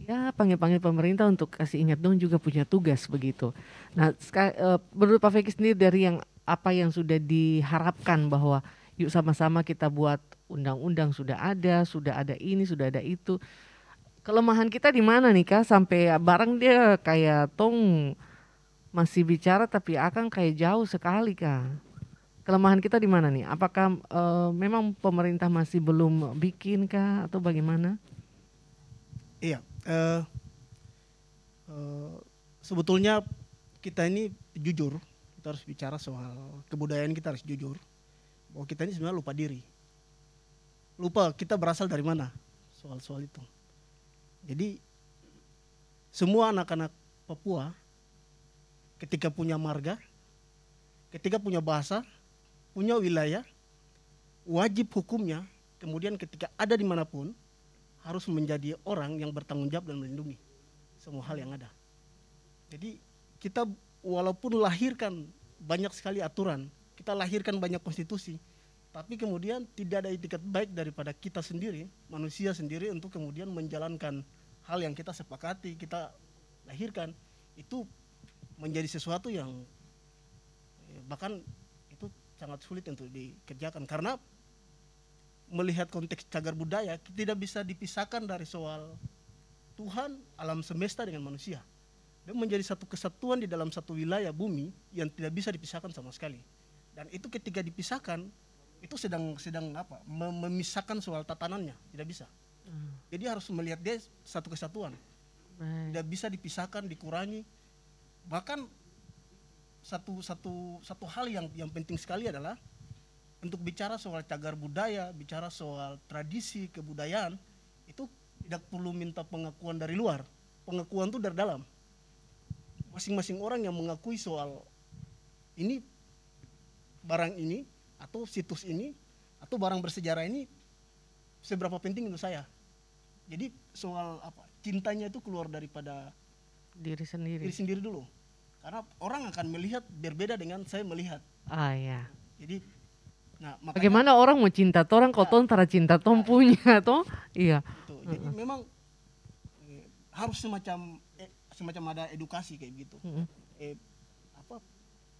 Speaker 2: ya panggil-panggil pemerintah untuk kasih ingat dong juga punya tugas begitu. Nah, uh, menurut Pak Fekis sendiri dari yang apa yang sudah diharapkan bahwa yuk sama-sama kita buat undang-undang sudah ada, sudah ada ini, sudah ada itu. Kelemahan kita di mana nih Kak sampai barang dia kayak tong masih bicara tapi akan kayak jauh sekali Kak. Kelemahan kita di mana nih? Apakah uh, memang pemerintah masih belum bikin kak atau bagaimana?
Speaker 6: uh, uh, sebetulnya kita ini jujur, kita harus bicara soal kebudayaan kita harus jujur. Bahwa kita ini sebenarnya lupa diri. Lupa kita berasal dari mana soal-soal itu. Jadi semua anak-anak Papua ketika punya marga, ketika punya bahasa, punya wilayah, wajib hukumnya kemudian ketika ada dimanapun harus menjadi orang yang bertanggung jawab dan melindungi semua hal yang ada. Jadi kita walaupun lahirkan banyak sekali aturan, kita lahirkan banyak konstitusi, tapi kemudian tidak ada etiket baik daripada kita sendiri, manusia sendiri untuk kemudian menjalankan hal yang kita sepakati, kita lahirkan, itu menjadi sesuatu yang eh, bahkan itu sangat sulit untuk dikerjakan karena melihat konteks cagar budaya tidak bisa dipisahkan dari soal Tuhan, alam semesta dengan manusia. dan menjadi satu kesatuan di dalam satu wilayah bumi yang tidak bisa dipisahkan sama sekali. Dan itu ketika dipisahkan, itu sedang sedang apa? Memisahkan soal tatanannya, tidak bisa. Hmm. Jadi harus melihat dia satu kesatuan. Tidak bisa dipisahkan, dikurangi. Bahkan satu satu satu hal yang yang penting sekali adalah untuk bicara soal cagar budaya, bicara soal tradisi kebudayaan itu tidak perlu minta pengakuan dari luar. Pengakuan itu dari dalam. Masing-masing orang yang mengakui soal ini barang ini atau situs ini atau barang bersejarah ini seberapa penting untuk saya. Jadi soal apa cintanya itu keluar daripada diri sendiri. Diri sendiri dulu. Karena orang akan melihat berbeda dengan saya melihat. Ah ya. Jadi Nah, bagaimana
Speaker 2: orang mau cinta orang kalau cara iya. cinta tom nah, iya. punya toh? Iya. Gitu. Jadi uh huh memang
Speaker 6: eh, harus semacam eh, semacam ada edukasi kayak gitu. uh huh Eh, apa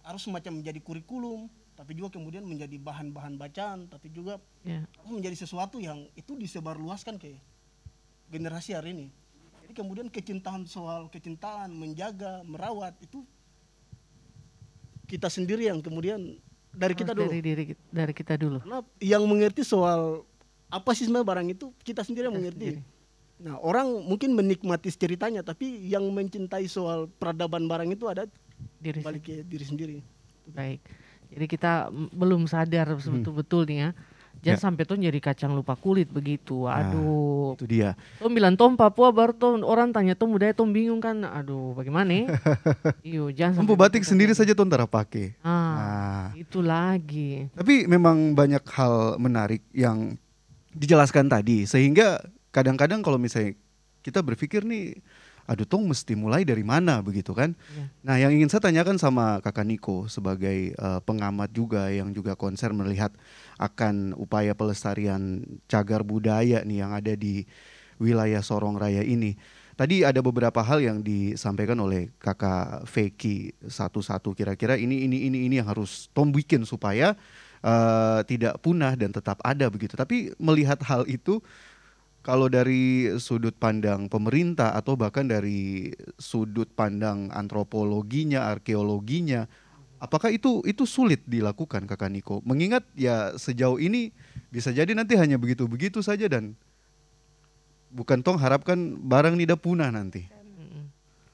Speaker 6: harus semacam menjadi kurikulum, tapi juga kemudian menjadi bahan-bahan bacaan, tapi juga yeah. menjadi sesuatu yang itu disebarluaskan ke generasi hari ini. Jadi kemudian kecintaan soal kecintaan, menjaga, merawat itu kita sendiri yang kemudian dari oh, kita dulu. Dari diri
Speaker 2: dari kita dulu.
Speaker 6: Karena yang mengerti soal apa sih sebenarnya barang itu kita sendiri yang mengerti. Sendiri. Nah, orang mungkin menikmati ceritanya tapi yang mencintai soal peradaban barang itu ada diri balik sendiri. diri sendiri.
Speaker 2: Baik. Jadi kita belum sadar betul-betul hmm. nih ya Jangan ya. sampai tuh nyeri kacang lupa kulit begitu.
Speaker 1: Nah, aduh. Nah, itu dia.
Speaker 2: Tom bilang Tom Papua baru tuh orang tanya tuh budaya Tom bingung kan. Aduh bagaimana?
Speaker 1: Iyo jangan. Mampu batik sendiri saja Tom tara pakai. Ah,
Speaker 2: nah.
Speaker 1: Itu lagi. Tapi memang banyak hal menarik yang dijelaskan tadi sehingga kadang-kadang kalau misalnya kita berpikir nih aduh tong mesti mulai dari mana begitu kan. Ya. Nah, yang ingin saya tanyakan sama Kakak Niko sebagai uh, pengamat juga yang juga konser melihat akan upaya pelestarian cagar budaya nih yang ada di wilayah Sorong Raya ini. Tadi ada beberapa hal yang disampaikan oleh kakak Feki satu-satu kira-kira ini ini ini ini yang harus Tom bikin supaya uh, tidak punah dan tetap ada begitu. Tapi melihat hal itu kalau dari sudut pandang pemerintah atau bahkan dari sudut pandang antropologinya, arkeologinya, Apakah itu itu sulit dilakukan Kakak Niko? Mengingat ya sejauh ini bisa jadi nanti hanya begitu-begitu saja dan bukan tong harapkan barang nida punah nanti.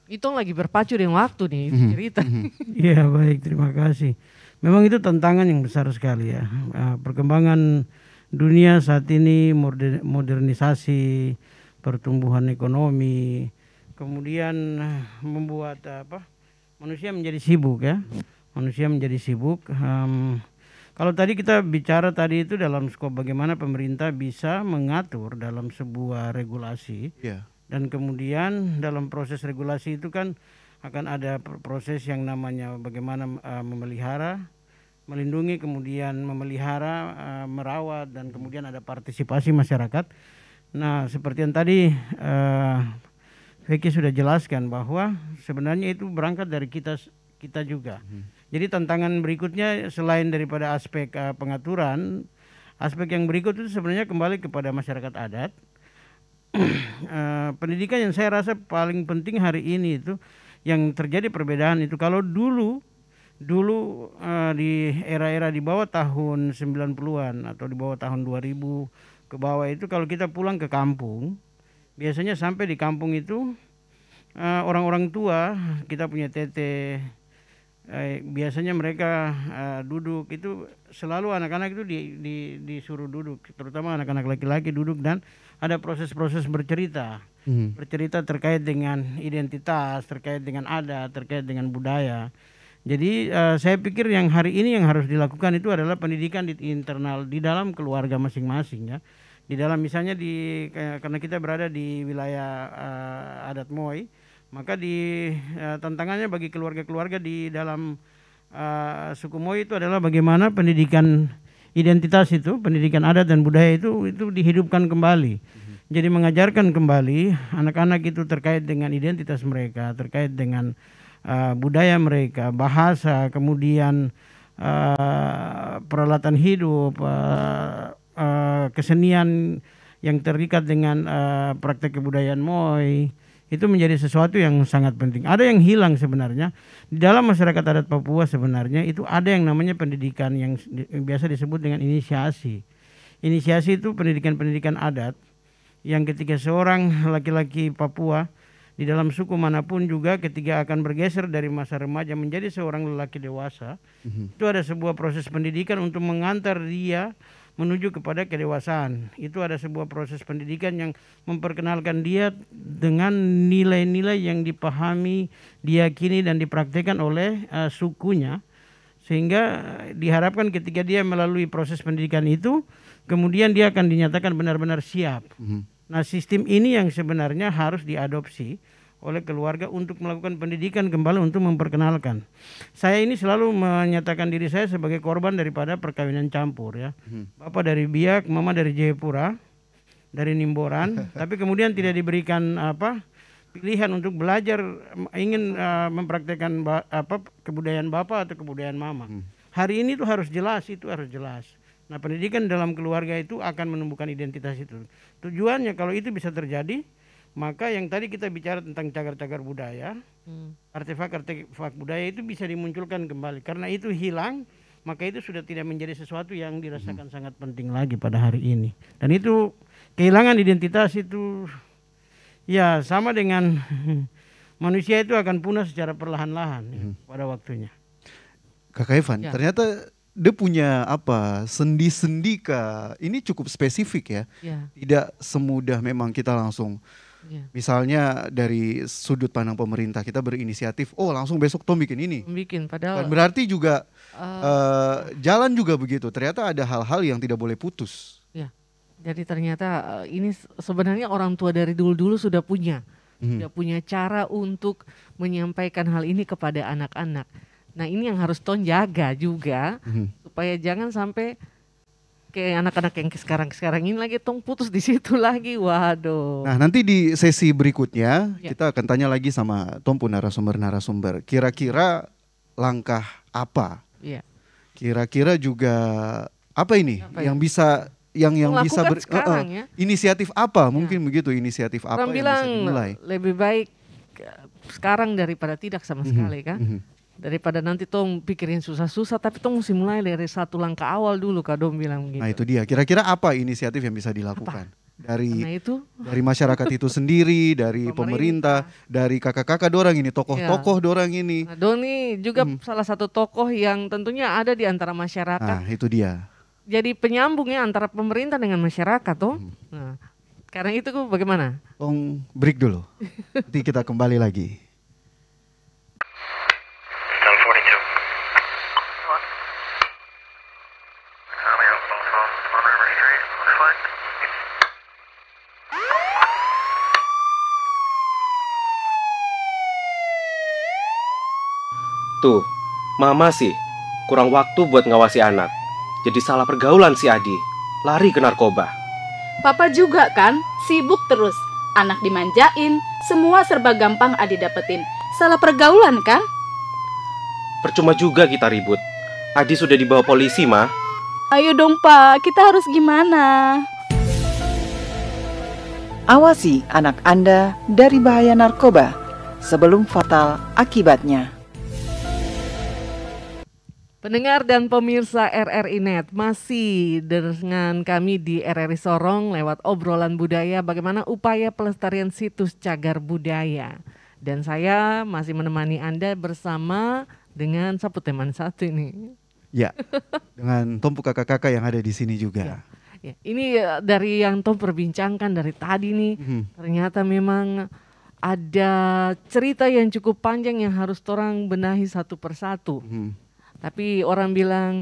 Speaker 2: Itu lagi berpacu dengan waktu nih itu mm-hmm. cerita. Mm-hmm.
Speaker 3: Iya baik terima kasih. Memang itu tantangan yang besar sekali ya. Eh, perkembangan dunia saat ini modernisasi, pertumbuhan ekonomi, kemudian membuat eh, apa manusia menjadi sibuk ya manusia menjadi sibuk. Um, kalau tadi kita bicara tadi itu dalam skop bagaimana pemerintah bisa mengatur dalam sebuah regulasi yeah. dan kemudian dalam proses regulasi itu kan akan ada proses yang namanya bagaimana uh, memelihara, melindungi, kemudian memelihara, uh, merawat dan hmm. kemudian ada partisipasi masyarakat. Nah, seperti yang tadi uh, Vicky sudah jelaskan bahwa sebenarnya itu berangkat dari kita kita juga. Hmm jadi tantangan berikutnya selain daripada aspek uh, pengaturan, aspek yang berikut itu sebenarnya kembali kepada masyarakat adat. uh, pendidikan yang saya rasa paling penting hari ini itu yang terjadi perbedaan itu kalau dulu dulu uh, di era-era di bawah tahun 90-an atau di bawah tahun 2000 ke bawah itu kalau kita pulang ke kampung biasanya sampai di kampung itu orang-orang uh, tua kita punya tete eh, biasanya mereka eh, duduk itu selalu anak-anak itu di, di, disuruh duduk terutama anak-anak laki-laki duduk dan ada proses-proses bercerita hmm. bercerita terkait dengan identitas terkait dengan ada, terkait dengan budaya jadi eh, saya pikir yang hari ini yang harus dilakukan itu adalah pendidikan di internal di dalam keluarga masing-masing ya di dalam misalnya di karena kita berada di wilayah uh, adat Moi maka di uh, tantangannya bagi keluarga-keluarga di dalam uh, suku Moi itu adalah bagaimana pendidikan identitas itu, pendidikan adat dan budaya itu itu dihidupkan kembali. Mhm. Jadi mengajarkan kembali anak-anak itu terkait dengan identitas mereka, terkait dengan uh, budaya mereka, bahasa, kemudian uh, peralatan hidup, uh, uh, kesenian yang terikat dengan uh, praktek kebudayaan Moi itu menjadi sesuatu yang sangat penting. Ada yang hilang sebenarnya di dalam masyarakat adat Papua sebenarnya itu ada yang namanya pendidikan yang, biasa disebut dengan inisiasi. Inisiasi itu pendidikan-pendidikan adat yang ketika seorang laki-laki Papua di dalam suku manapun juga ketika akan bergeser dari masa remaja menjadi seorang lelaki dewasa mm -hmm. itu ada sebuah proses pendidikan untuk mengantar dia menuju kepada kedewasaan. Itu ada sebuah proses pendidikan yang memperkenalkan dia dengan nilai-nilai yang dipahami, diyakini dan dipraktikkan oleh uh, sukunya sehingga eh, diharapkan ketika dia melalui proses pendidikan itu kemudian dia akan dinyatakan benar-benar siap. Mm -hmm. Nah, sistem ini yang sebenarnya harus diadopsi oleh keluarga untuk melakukan pendidikan kembali untuk memperkenalkan. Saya ini selalu menyatakan diri saya sebagai korban daripada perkawinan campur ya. Hmm. Bapak dari Biak, mama dari Jayapura, dari Nimboran, tapi kemudian tidak diberikan apa pilihan untuk belajar ingin uh, mempraktekkan apa kebudayaan bapak atau kebudayaan mama. Hmm. Hari ini tuh harus jelas itu harus jelas. Nah, pendidikan dalam keluarga itu akan menumbuhkan identitas itu. Tujuannya kalau itu bisa terjadi maka yang tadi kita bicara tentang cagar-cagar budaya, hmm. artefak-artefak budaya itu bisa dimunculkan kembali. Karena itu hilang, maka itu sudah tidak menjadi sesuatu yang dirasakan hmm. sangat penting lagi pada hari ini. Dan itu kehilangan identitas itu ya sama dengan manusia itu akan punah secara perlahan-lahan ya, hmm. ya, pada waktunya.
Speaker 1: Kak Evan, ya. ternyata dia punya apa sendi-sendi kah? Ini cukup spesifik ya. ya. Tidak semudah memang kita langsung Yeah. Misalnya dari sudut pandang pemerintah kita berinisiatif, oh langsung besok Tom bikin ini. Bikin padahal. Dan berarti juga uh, uh, jalan juga begitu. Ternyata ada hal-hal yang tidak boleh putus.
Speaker 2: Ya. Jadi ternyata uh, ini sebenarnya orang tua dari dulu-dulu sudah punya, hmm. sudah punya cara untuk menyampaikan hal ini kepada anak-anak. Nah ini yang harus Tom jaga juga hmm. supaya jangan sampai kayak anak-anak yang sekarang-sekarang ini lagi tong putus di situ lagi. Waduh. Nah,
Speaker 1: nanti di sesi berikutnya ya. kita akan tanya lagi sama Tom pun narasumber-narasumber. Kira-kira langkah apa? Iya. Kira-kira juga apa ini apa ya? yang bisa yang yang bisa ber, eh, eh, sekarang, uh, uh, ya? inisiatif apa ya. mungkin begitu inisiatif apa yang bilang, bisa dimulai?
Speaker 2: Lebih baik eh, sekarang daripada tidak sama mm -hmm. sekali kan. Mm -hmm daripada nanti tong pikirin susah-susah tapi tong mesti mulai dari satu langkah awal dulu kak Dom bilang gitu. Nah itu
Speaker 1: dia. Kira-kira apa inisiatif yang bisa dilakukan? Apa? dari
Speaker 2: itu dari
Speaker 1: masyarakat itu sendiri, dari pemerintah, pemerintah dari kakak-kakak dorang ini, tokoh-tokoh ya. dorang ini. Nah,
Speaker 2: Doni juga hmm. salah satu tokoh yang tentunya ada di antara masyarakat. Nah, itu dia. Jadi penyambungnya antara pemerintah dengan masyarakat, tuh. Hmm. Nah, karena itu bagaimana? Tong
Speaker 1: break dulu. Nanti kita kembali lagi.
Speaker 6: Tuh, mama sih kurang waktu buat ngawasi anak.
Speaker 1: Jadi salah pergaulan si Adi, lari ke narkoba.
Speaker 5: Papa juga kan, sibuk terus. Anak dimanjain, semua serba gampang Adi dapetin. Salah pergaulan kan?
Speaker 6: Percuma juga kita ribut. Adi sudah dibawa polisi,
Speaker 4: mah.
Speaker 5: Ayo dong, Pak. Kita harus gimana?
Speaker 4: Awasi anak Anda dari bahaya narkoba sebelum fatal akibatnya.
Speaker 2: Pendengar dan pemirsa RRI Net masih dengan kami di RRI Sorong lewat obrolan budaya bagaimana upaya pelestarian situs cagar budaya. Dan saya masih menemani Anda bersama dengan sapu teman satu ini.
Speaker 1: Ya, dengan tompu kakak-kakak yang ada di sini juga. Ya.
Speaker 2: Ya, ini eh, dari yang Tom perbincangkan dari tadi nih, hmm. ternyata memang ada cerita yang cukup panjang yang harus orang benahi satu persatu. Hmm tapi orang bilang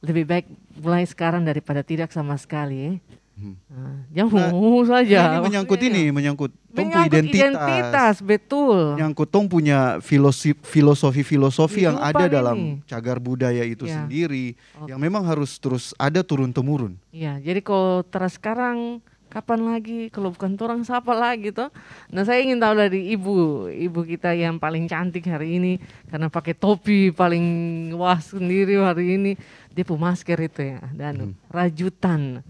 Speaker 2: lebih baik mulai sekarang daripada tidak sama sekali.
Speaker 1: Hmm. Ah,
Speaker 2: ya nah, nah, saja. Ini menyangkut
Speaker 1: ini, ini, menyangkut tentang identitas. identitas. betul. Menyangkut tong punya filosofi filosofi filosofi yang ada ini. dalam cagar budaya itu ya. sendiri okay. yang memang harus terus ada turun temurun.
Speaker 2: Iya, jadi kalau terus sekarang kapan lagi kalau bukan orang siapa lagi tuh nah saya ingin tahu dari ibu ibu kita yang paling cantik hari ini karena pakai topi paling wah sendiri hari ini dia pun masker itu ya dan hmm. rajutan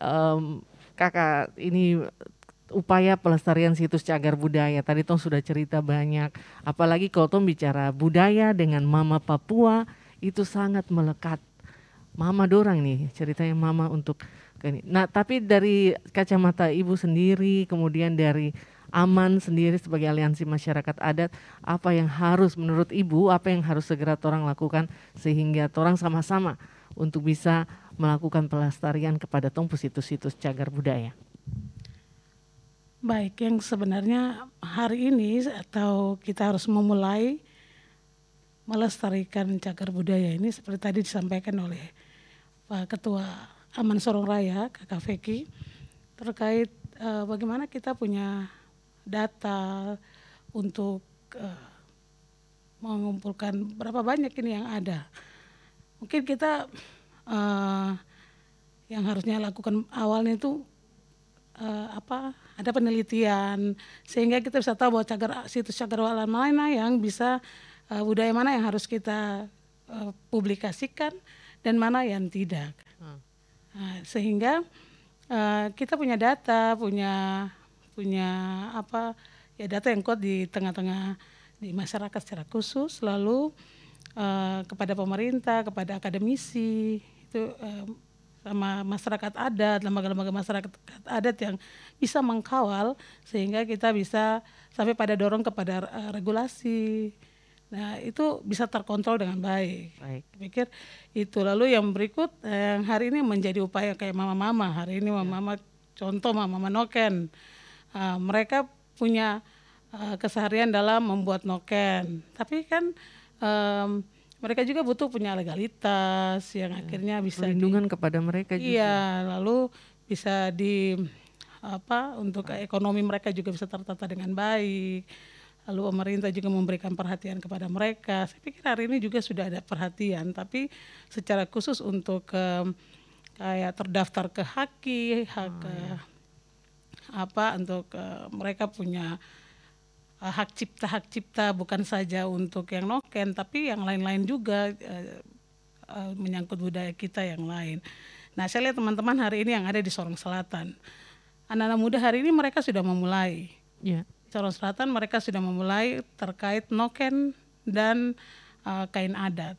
Speaker 2: um, kakak ini upaya pelestarian situs cagar budaya tadi tuh sudah cerita banyak apalagi kalau tuh bicara budaya dengan mama Papua itu sangat melekat mama dorang nih ceritanya mama untuk Nah, tapi dari kacamata ibu sendiri, kemudian dari aman sendiri sebagai aliansi masyarakat adat, apa yang harus menurut ibu, apa yang harus segera orang lakukan sehingga orang sama-sama untuk bisa melakukan pelestarian kepada tumpu situs-situs cagar budaya.
Speaker 5: Baik, yang sebenarnya hari ini atau kita harus memulai melestarikan cagar budaya ini seperti tadi disampaikan oleh Pak Ketua Aman Sorong Raya, Kakak Feki, terkait uh, bagaimana kita punya data untuk uh, mengumpulkan berapa banyak ini yang ada. Mungkin kita uh, yang harusnya lakukan awalnya itu uh, apa ada penelitian sehingga kita bisa tahu bahwa cagar situs cagar alam mana yang bisa uh, budaya mana yang harus kita uh, publikasikan dan mana yang tidak. Nah, sehingga uh, kita punya data, punya punya apa ya data yang kuat di tengah-tengah di masyarakat secara khusus, lalu uh, kepada pemerintah, kepada akademisi itu uh, sama masyarakat adat, lembaga-lembaga masyarakat adat yang bisa mengkawal sehingga kita bisa sampai pada dorong kepada uh, regulasi Nah, itu bisa terkontrol dengan baik. Baik. Pikir itu. Lalu yang berikut yang hari ini menjadi upaya kayak mama-mama. Hari ini iya. mama-mama ya. contoh mama-mama noken. Uh, mereka punya uh, keseharian dalam membuat noken. Tapi kan um, mereka juga butuh punya legalitas yang ya. akhirnya bisa perlindungan di, kepada mereka juga. Iya, lalu bisa di apa untuk ekonomi mereka juga bisa tertata dengan baik lalu pemerintah juga memberikan perhatian kepada mereka. Saya pikir hari ini juga sudah ada perhatian, tapi secara khusus untuk ke kayak terdaftar ke haki, hak oh, ya. apa untuk uh, mereka punya eh, hak cipta hak cipta bukan saja untuk yang noken, tapi yang lain-lain juga menyangkut budaya kita yang lain. Nah, saya lihat teman-teman hari ini yang ada di Sorong Selatan, anak-anak muda hari ini mereka sudah memulai. Yeah Sorong Selatan mereka sudah memulai terkait noken dan uh, kain adat.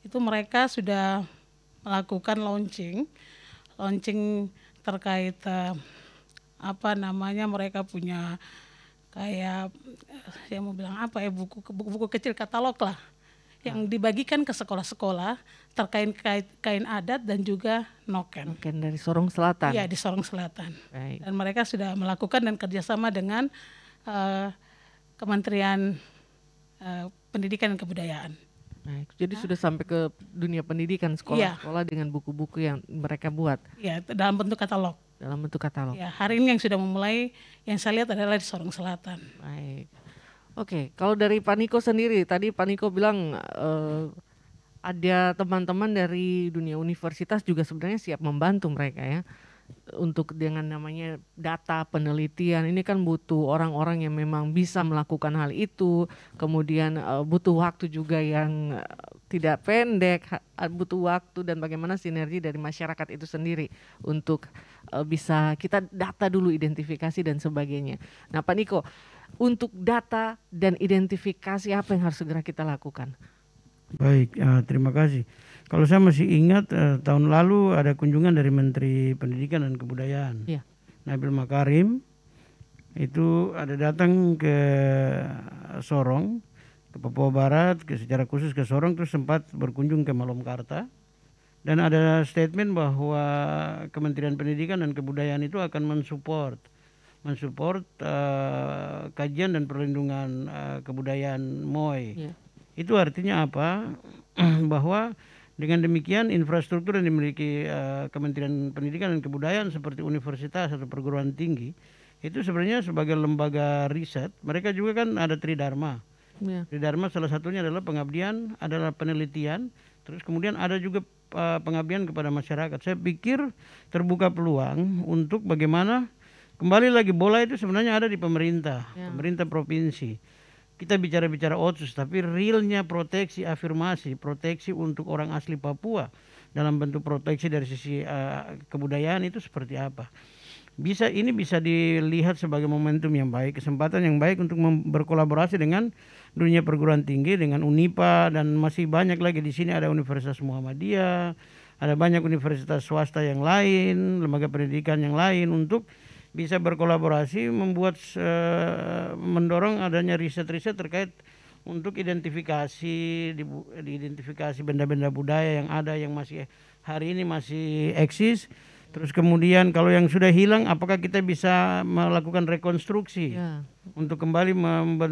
Speaker 5: Itu mereka sudah melakukan launching, launching terkait uh, apa namanya mereka punya kayak saya eh, mau bilang apa ya buku buku, kecil katalog lah yang ah. dibagikan ke sekolah-sekolah terkait kain, kain adat dan juga
Speaker 2: noken. Noken dari Sorong Selatan. Iya di Sorong Selatan. Baik. Dan
Speaker 5: mereka sudah melakukan dan kerjasama dengan uh, Kementerian uh, Pendidikan dan Kebudayaan.
Speaker 2: Baik, jadi nah. sudah sampai ke dunia pendidikan iya. sekolah-sekolah ya. dengan buku-buku yang mereka buat.
Speaker 5: Ya, dalam bentuk katalog.
Speaker 2: Dalam bentuk katalog. Ya,
Speaker 5: hari ini yang sudah memulai yang saya lihat adalah di Sorong Selatan. Baik. Oke, kalau
Speaker 2: dari Paniko sendiri, tadi Paniko bilang uh, ada teman-teman dari dunia universitas juga sebenarnya siap membantu mereka ya untuk dengan namanya data penelitian ini kan butuh orang-orang yang memang bisa melakukan hal itu kemudian uh, butuh waktu juga yang uh, tidak pendek eh, butuh waktu dan bagaimana sinergi dari masyarakat itu sendiri untuk uh, bisa kita data dulu identifikasi dan sebagainya nah Pak Niko untuk data dan identifikasi apa yang harus segera kita lakukan
Speaker 3: baik uh, terima kasih kalau saya masih ingat eh, tahun lalu ada kunjungan dari Menteri Pendidikan dan Kebudayaan. Ya. Nabil Makarim itu ada datang ke Sorong, ke Papua Barat, ke secara khusus ke Sorong terus sempat berkunjung ke Malomkarta. Dan ada statement bahwa Kementerian Pendidikan dan Kebudayaan itu akan mensupport mensupport uh, kajian dan perlindungan uh, kebudayaan MOI. Ya. Itu artinya apa? bahwa dengan demikian infrastruktur yang dimiliki uh, Kementerian Pendidikan dan Kebudayaan seperti universitas atau perguruan tinggi itu sebenarnya sebagai lembaga riset mereka juga kan ada tridharma. Yeah. Tridharma salah satunya adalah pengabdian, adalah penelitian, terus kemudian ada juga uh, pengabdian kepada masyarakat. Saya pikir terbuka peluang untuk bagaimana kembali lagi bola itu sebenarnya ada di pemerintah, yeah. pemerintah provinsi kita bicara-bicara otsus, tapi realnya proteksi afirmasi, proteksi untuk orang asli Papua dalam bentuk proteksi dari sisi uh, kebudayaan itu seperti apa? Bisa ini bisa dilihat sebagai momentum yang baik, kesempatan yang baik untuk berkolaborasi dengan dunia perguruan tinggi, dengan UNIPA dan masih banyak lagi di sini ada Universitas Muhammadiyah, ada banyak universitas swasta yang lain, lembaga pendidikan yang lain untuk bisa berkolaborasi membuat uh, mendorong adanya riset-riset terkait untuk identifikasi di, diidentifikasi benda-benda budaya yang ada yang masih hari ini masih eksis terus kemudian kalau yang sudah hilang apakah kita bisa melakukan rekonstruksi ya. untuk kembali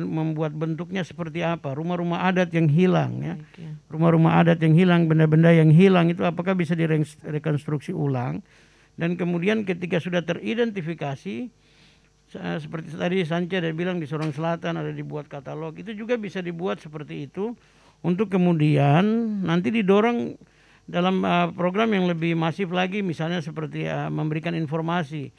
Speaker 3: membuat bentuknya seperti apa rumah-rumah adat yang hilang ya. ya rumah-rumah adat yang hilang benda-benda yang hilang itu apakah bisa direkonstruksi ulang dan kemudian ketika sudah teridentifikasi seperti tadi Sanca ada bilang di Sorong Selatan ada dibuat katalog itu juga bisa dibuat seperti itu untuk kemudian nanti didorong dalam uh, program yang lebih masif lagi misalnya seperti uh, memberikan informasi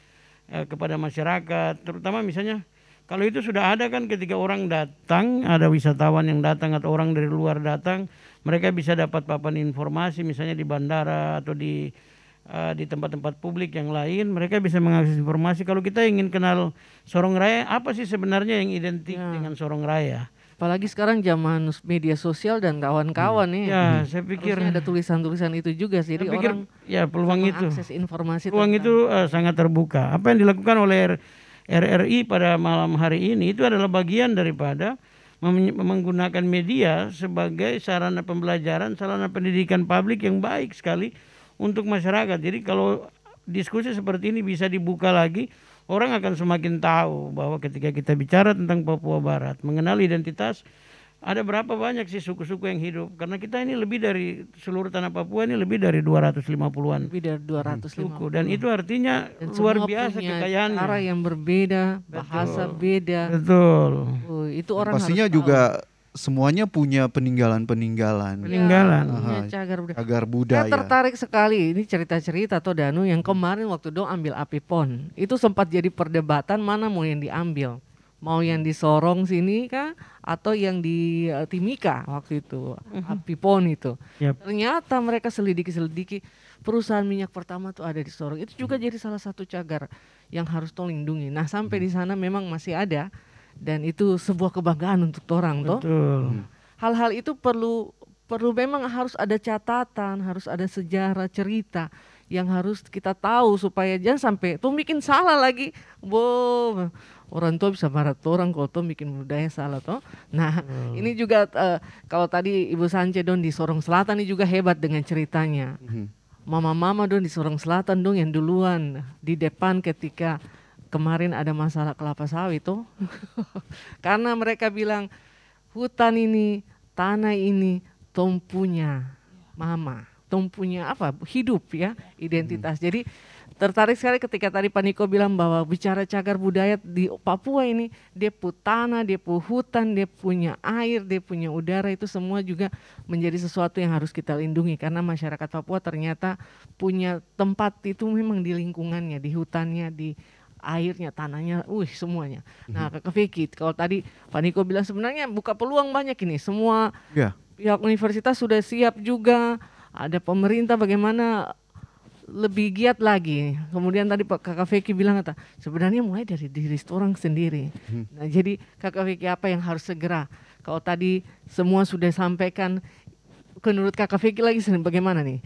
Speaker 3: uh, kepada masyarakat terutama misalnya kalau itu sudah ada kan ketika orang datang ada wisatawan yang datang atau orang dari luar datang mereka bisa dapat papan informasi misalnya di bandara atau di uh, di tempat-tempat publik yang lain mereka bisa mengakses informasi kalau kita ingin kenal Sorong Raya apa sih sebenarnya yang identik ya. dengan Sorong Raya
Speaker 2: apalagi sekarang zaman media sosial dan kawan-kawan hmm. nih ya ya saya pikir Harusnya ada tulisan-tulisan itu juga sih jadi pikir, orang ya peluang itu akses informasi peluang tentang. itu
Speaker 3: uh, sangat terbuka apa yang dilakukan oleh RRI pada malam hari ini itu adalah bagian daripada menggunakan media sebagai sarana pembelajaran, sarana pendidikan publik yang baik sekali untuk masyarakat. Jadi kalau diskusi seperti ini bisa dibuka lagi, orang akan semakin tahu bahwa ketika kita bicara tentang Papua Barat, mengenal identitas ada berapa banyak sih suku-suku yang hidup? Karena kita ini lebih dari seluruh tanah Papua ini lebih dari 250-an.
Speaker 2: Lebih dari 250 suku
Speaker 3: dan itu artinya dan luar biasa kekayaan.
Speaker 2: Cara yang berbeda, bahasa Betul. beda.
Speaker 1: Betul. Oh, itu orang pastinya juga tahu semuanya punya peninggalan-peninggalan. Peninggalan. Ya, Aha, iya, cagar budaya. Cagar budaya. Saya
Speaker 2: tertarik sekali ini cerita-cerita atau Danu yang kemarin waktu dong ambil api pon. Itu sempat jadi perdebatan mana mau yang diambil. Mau yang di Sorong sini kah atau yang di uh, Timika waktu itu, uh-huh. api pon itu. Yep. Ternyata mereka selidiki-selidiki perusahaan minyak pertama tuh ada di Sorong. Itu juga hmm. jadi salah satu cagar yang harus tolong lindungi. Nah, sampai hmm. di mhm. sana memang masih ada dan itu sebuah kebanggaan untuk orang toh.
Speaker 3: Hmm.
Speaker 2: Hal-hal itu perlu perlu memang harus ada catatan, harus ada sejarah cerita yang harus kita tahu supaya jangan sampai tuh bikin salah lagi. Bo orang tua bisa marah tuh orang kalau tuh bikin budaya salah toh. Nah, hmm. ini juga uh, kalau tadi Ibu Sanche don di Sorong Selatan ini juga hebat dengan ceritanya. Hmm mama-mama dong di Sorong Selatan dong yang duluan di depan ketika kemarin ada masalah kelapa sawit tuh. Karena mereka bilang hutan ini, tanah ini tumpunya mama, tumpunya apa? hidup ya, identitas. Hmm. Jadi tertarik sekali ketika tadi Pak Niko bilang bahwa bicara cagar budaya di Papua ini dia punya tanah, dia punya hutan, dia punya air, dia punya udara itu semua juga menjadi sesuatu yang harus kita lindungi karena masyarakat Papua ternyata punya tempat itu memang di lingkungannya, di hutannya, di airnya, tanahnya, wih semuanya. Nah, mhm. Kakak Vicky, kalau tadi Pak Niko bilang sebenarnya buka peluang banyak ini. Semua yeah. pihak universitas sudah siap juga. Ada pemerintah bagaimana lebih giat lagi. Kemudian tadi Pak Kakak Vicky bilang kata, sebenarnya mulai dari diri orang sendiri. Hmm. Nah, jadi Kakak Vicky apa yang harus segera? Kalau tadi semua sudah sampaikan menurut Kakak Vicky lagi sebenarnya bagaimana nih?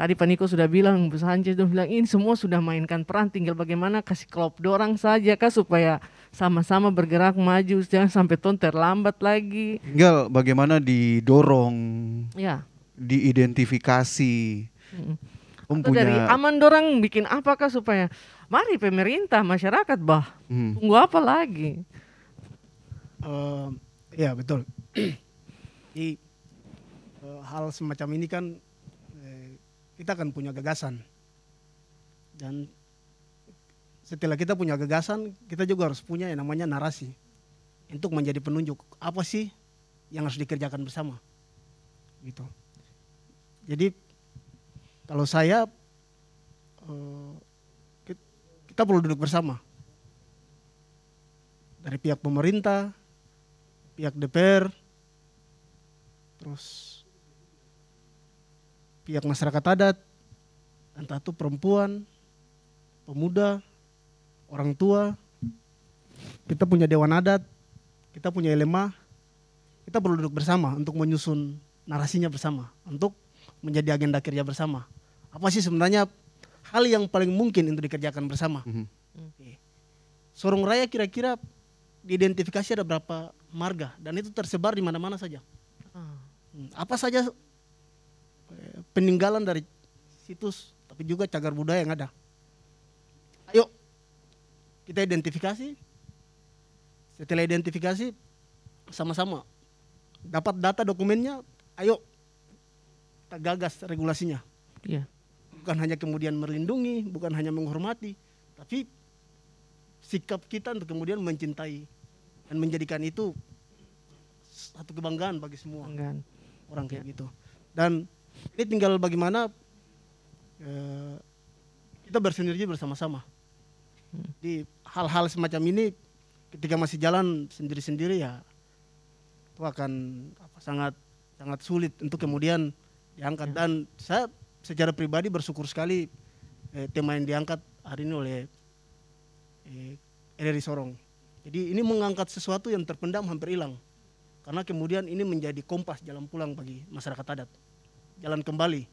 Speaker 2: Tadi Pak Niko sudah bilang, Bu Sanchez sudah bilang ini semua sudah mainkan peran, tinggal bagaimana kasih klop dorang saja kah supaya sama-sama bergerak maju, jangan sampai ton terlambat lagi.
Speaker 1: Tinggal bagaimana didorong, ya. diidentifikasi. Hmm. Atau punya... dari
Speaker 2: aman dorang bikin apakah supaya mari pemerintah masyarakat bah hmm. tunggu apa lagi? Uh, ya
Speaker 6: betul. di eh, hal semacam ini kan kita akan punya gagasan. Dan setelah kita punya gagasan, kita juga harus punya yang namanya narasi untuk menjadi penunjuk apa sih yang harus dikerjakan bersama. Gitu. Jadi kalau saya eh, kita perlu duduk bersama dari pihak pemerintah, pihak DPR, terus pihak masyarakat adat, entah itu perempuan, pemuda, orang tua, kita punya dewan adat, kita punya ilema, kita perlu duduk bersama untuk menyusun narasinya bersama, untuk menjadi agenda kerja bersama. Apa sih sebenarnya hal yang paling mungkin untuk dikerjakan bersama? Mm Sorong Raya kira-kira diidentifikasi ada berapa marga dan itu tersebar di mana-mana saja. Ah. Hmm, apa saja peninggalan dari situs, tapi juga cagar budaya yang ada. Ayo, kita identifikasi. Setelah identifikasi, sama-sama dapat data dokumennya, ayo kita gagas regulasinya. Iya. Bukan hanya kemudian melindungi, bukan hanya menghormati, tapi sikap kita untuk kemudian mencintai dan menjadikan itu satu kebanggaan bagi semua Banggaan. orang kayak ya. gitu. Dan ini tinggal bagaimana eh, kita bersinergi bersama-sama. Hmm. Di hal-hal semacam ini ketika masih jalan sendiri-sendiri ya itu akan apa, sangat sangat sulit untuk kemudian diangkat ya. dan saya secara pribadi bersyukur sekali eh, tema yang diangkat hari ini oleh eh, Sorong. Jadi ini mengangkat sesuatu yang terpendam hampir hilang karena kemudian ini menjadi kompas jalan pulang bagi masyarakat adat jalan kembali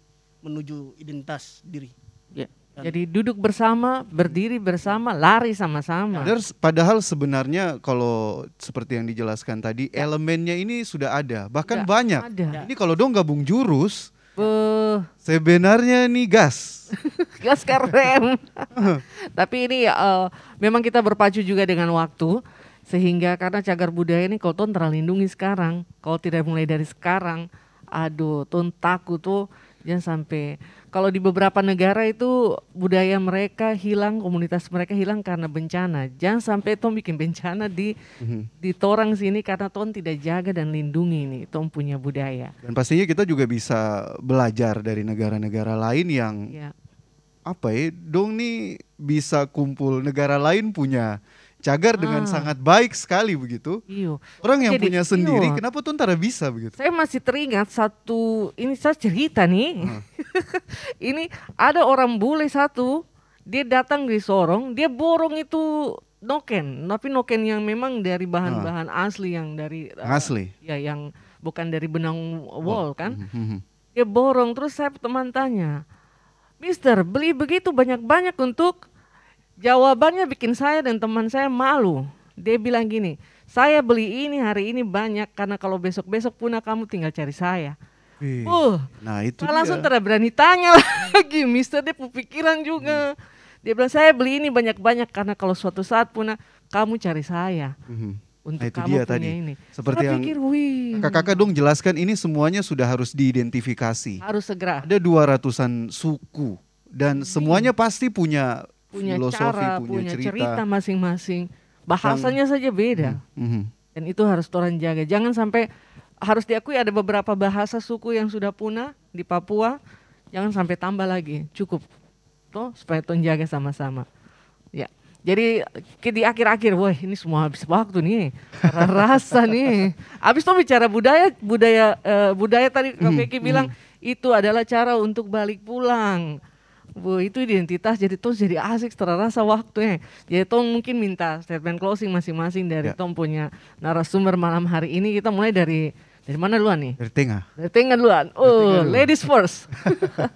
Speaker 6: menuju identitas diri.
Speaker 1: Ya. Jadi duduk bersama, berdiri bersama, lari sama-sama. Padahal sebenarnya kalau seperti yang dijelaskan tadi, ya. elemennya ini sudah ada, bahkan ya. banyak. Ada. Ya. Ini kalau dong gabung jurus,
Speaker 2: uh.
Speaker 1: Sebenarnya ini gas.
Speaker 2: gas keren. Tapi ini uh, memang kita berpacu juga dengan waktu sehingga karena cagar budaya ini kalau terlindungi sekarang. Kalau tidak mulai dari sekarang, Aduh, tuntaku tuh jangan sampai kalau di beberapa negara itu budaya mereka hilang, komunitas mereka hilang karena bencana. Jangan sampai tuh bikin bencana di mhm. di torang sini karena tuh tidak jaga dan lindungi ini tuh punya budaya.
Speaker 1: Dan pastinya kita juga bisa belajar dari negara-negara lain yang yeah. apa ya? Dong nih bisa kumpul negara lain punya cagar ah. dengan sangat baik sekali begitu. Iyo. Orang yang Jadi, punya sendiri, kenapa tuh antara bisa begitu?
Speaker 2: Saya masih teringat satu, ini saya cerita nih. Hmm. ini ada orang bule satu, dia datang di Sorong, dia borong itu noken, tapi noken yang memang dari bahan-bahan hmm. asli yang dari eh, asli. ya yang bukan dari benang oh. wol kan. Hmm, hmm, hmm. dia borong terus saya teman tanya, Mister beli begitu banyak-banyak untuk Jawabannya bikin saya dan teman saya malu. Dia bilang gini, saya beli ini hari ini banyak karena kalau besok-besok punah kamu tinggal cari saya.
Speaker 3: Wih, uh, nah itu saya dia. langsung
Speaker 2: tidak berani tanya lagi, Mister dia pikiran juga. Hmm. Dia bilang saya beli ini banyak-banyak karena kalau suatu saat punah kamu cari saya.
Speaker 1: Hmm untuk nah, itu kamu dia punya tadi. ini. Seperti Saya yang pikir, kakak dong jelaskan ini semuanya sudah harus diidentifikasi.
Speaker 2: Harus segera.
Speaker 1: Ada dua ratusan suku dan hmm. semuanya pasti punya punya filosofi, cara, punya, punya cerita
Speaker 2: masing-masing. Bahasanya yang, saja beda. Mm -hmm. Dan itu harus orang jaga. Jangan sampai harus diakui ada beberapa bahasa suku yang sudah punah di Papua. Jangan sampai tambah lagi. Cukup. Toh supaya tuh jaga sama-sama. Ya. Jadi di akhir-akhir, woi, ini semua habis waktu nih, rasa nih. Habis tuh bicara budaya, budaya, uh, budaya tadi Kak mm-hmm. Peki bilang mm itu adalah cara untuk balik pulang. Bu, itu identitas jadi tuh jadi asik terasa waktunya. Jadi tuh mungkin minta statement closing masing-masing dari ya. tuh punya narasumber malam hari ini. Kita mulai dari dari mana duluan nih? Dari tengah. Dari tengah duluan. Oh, duluan. ladies first.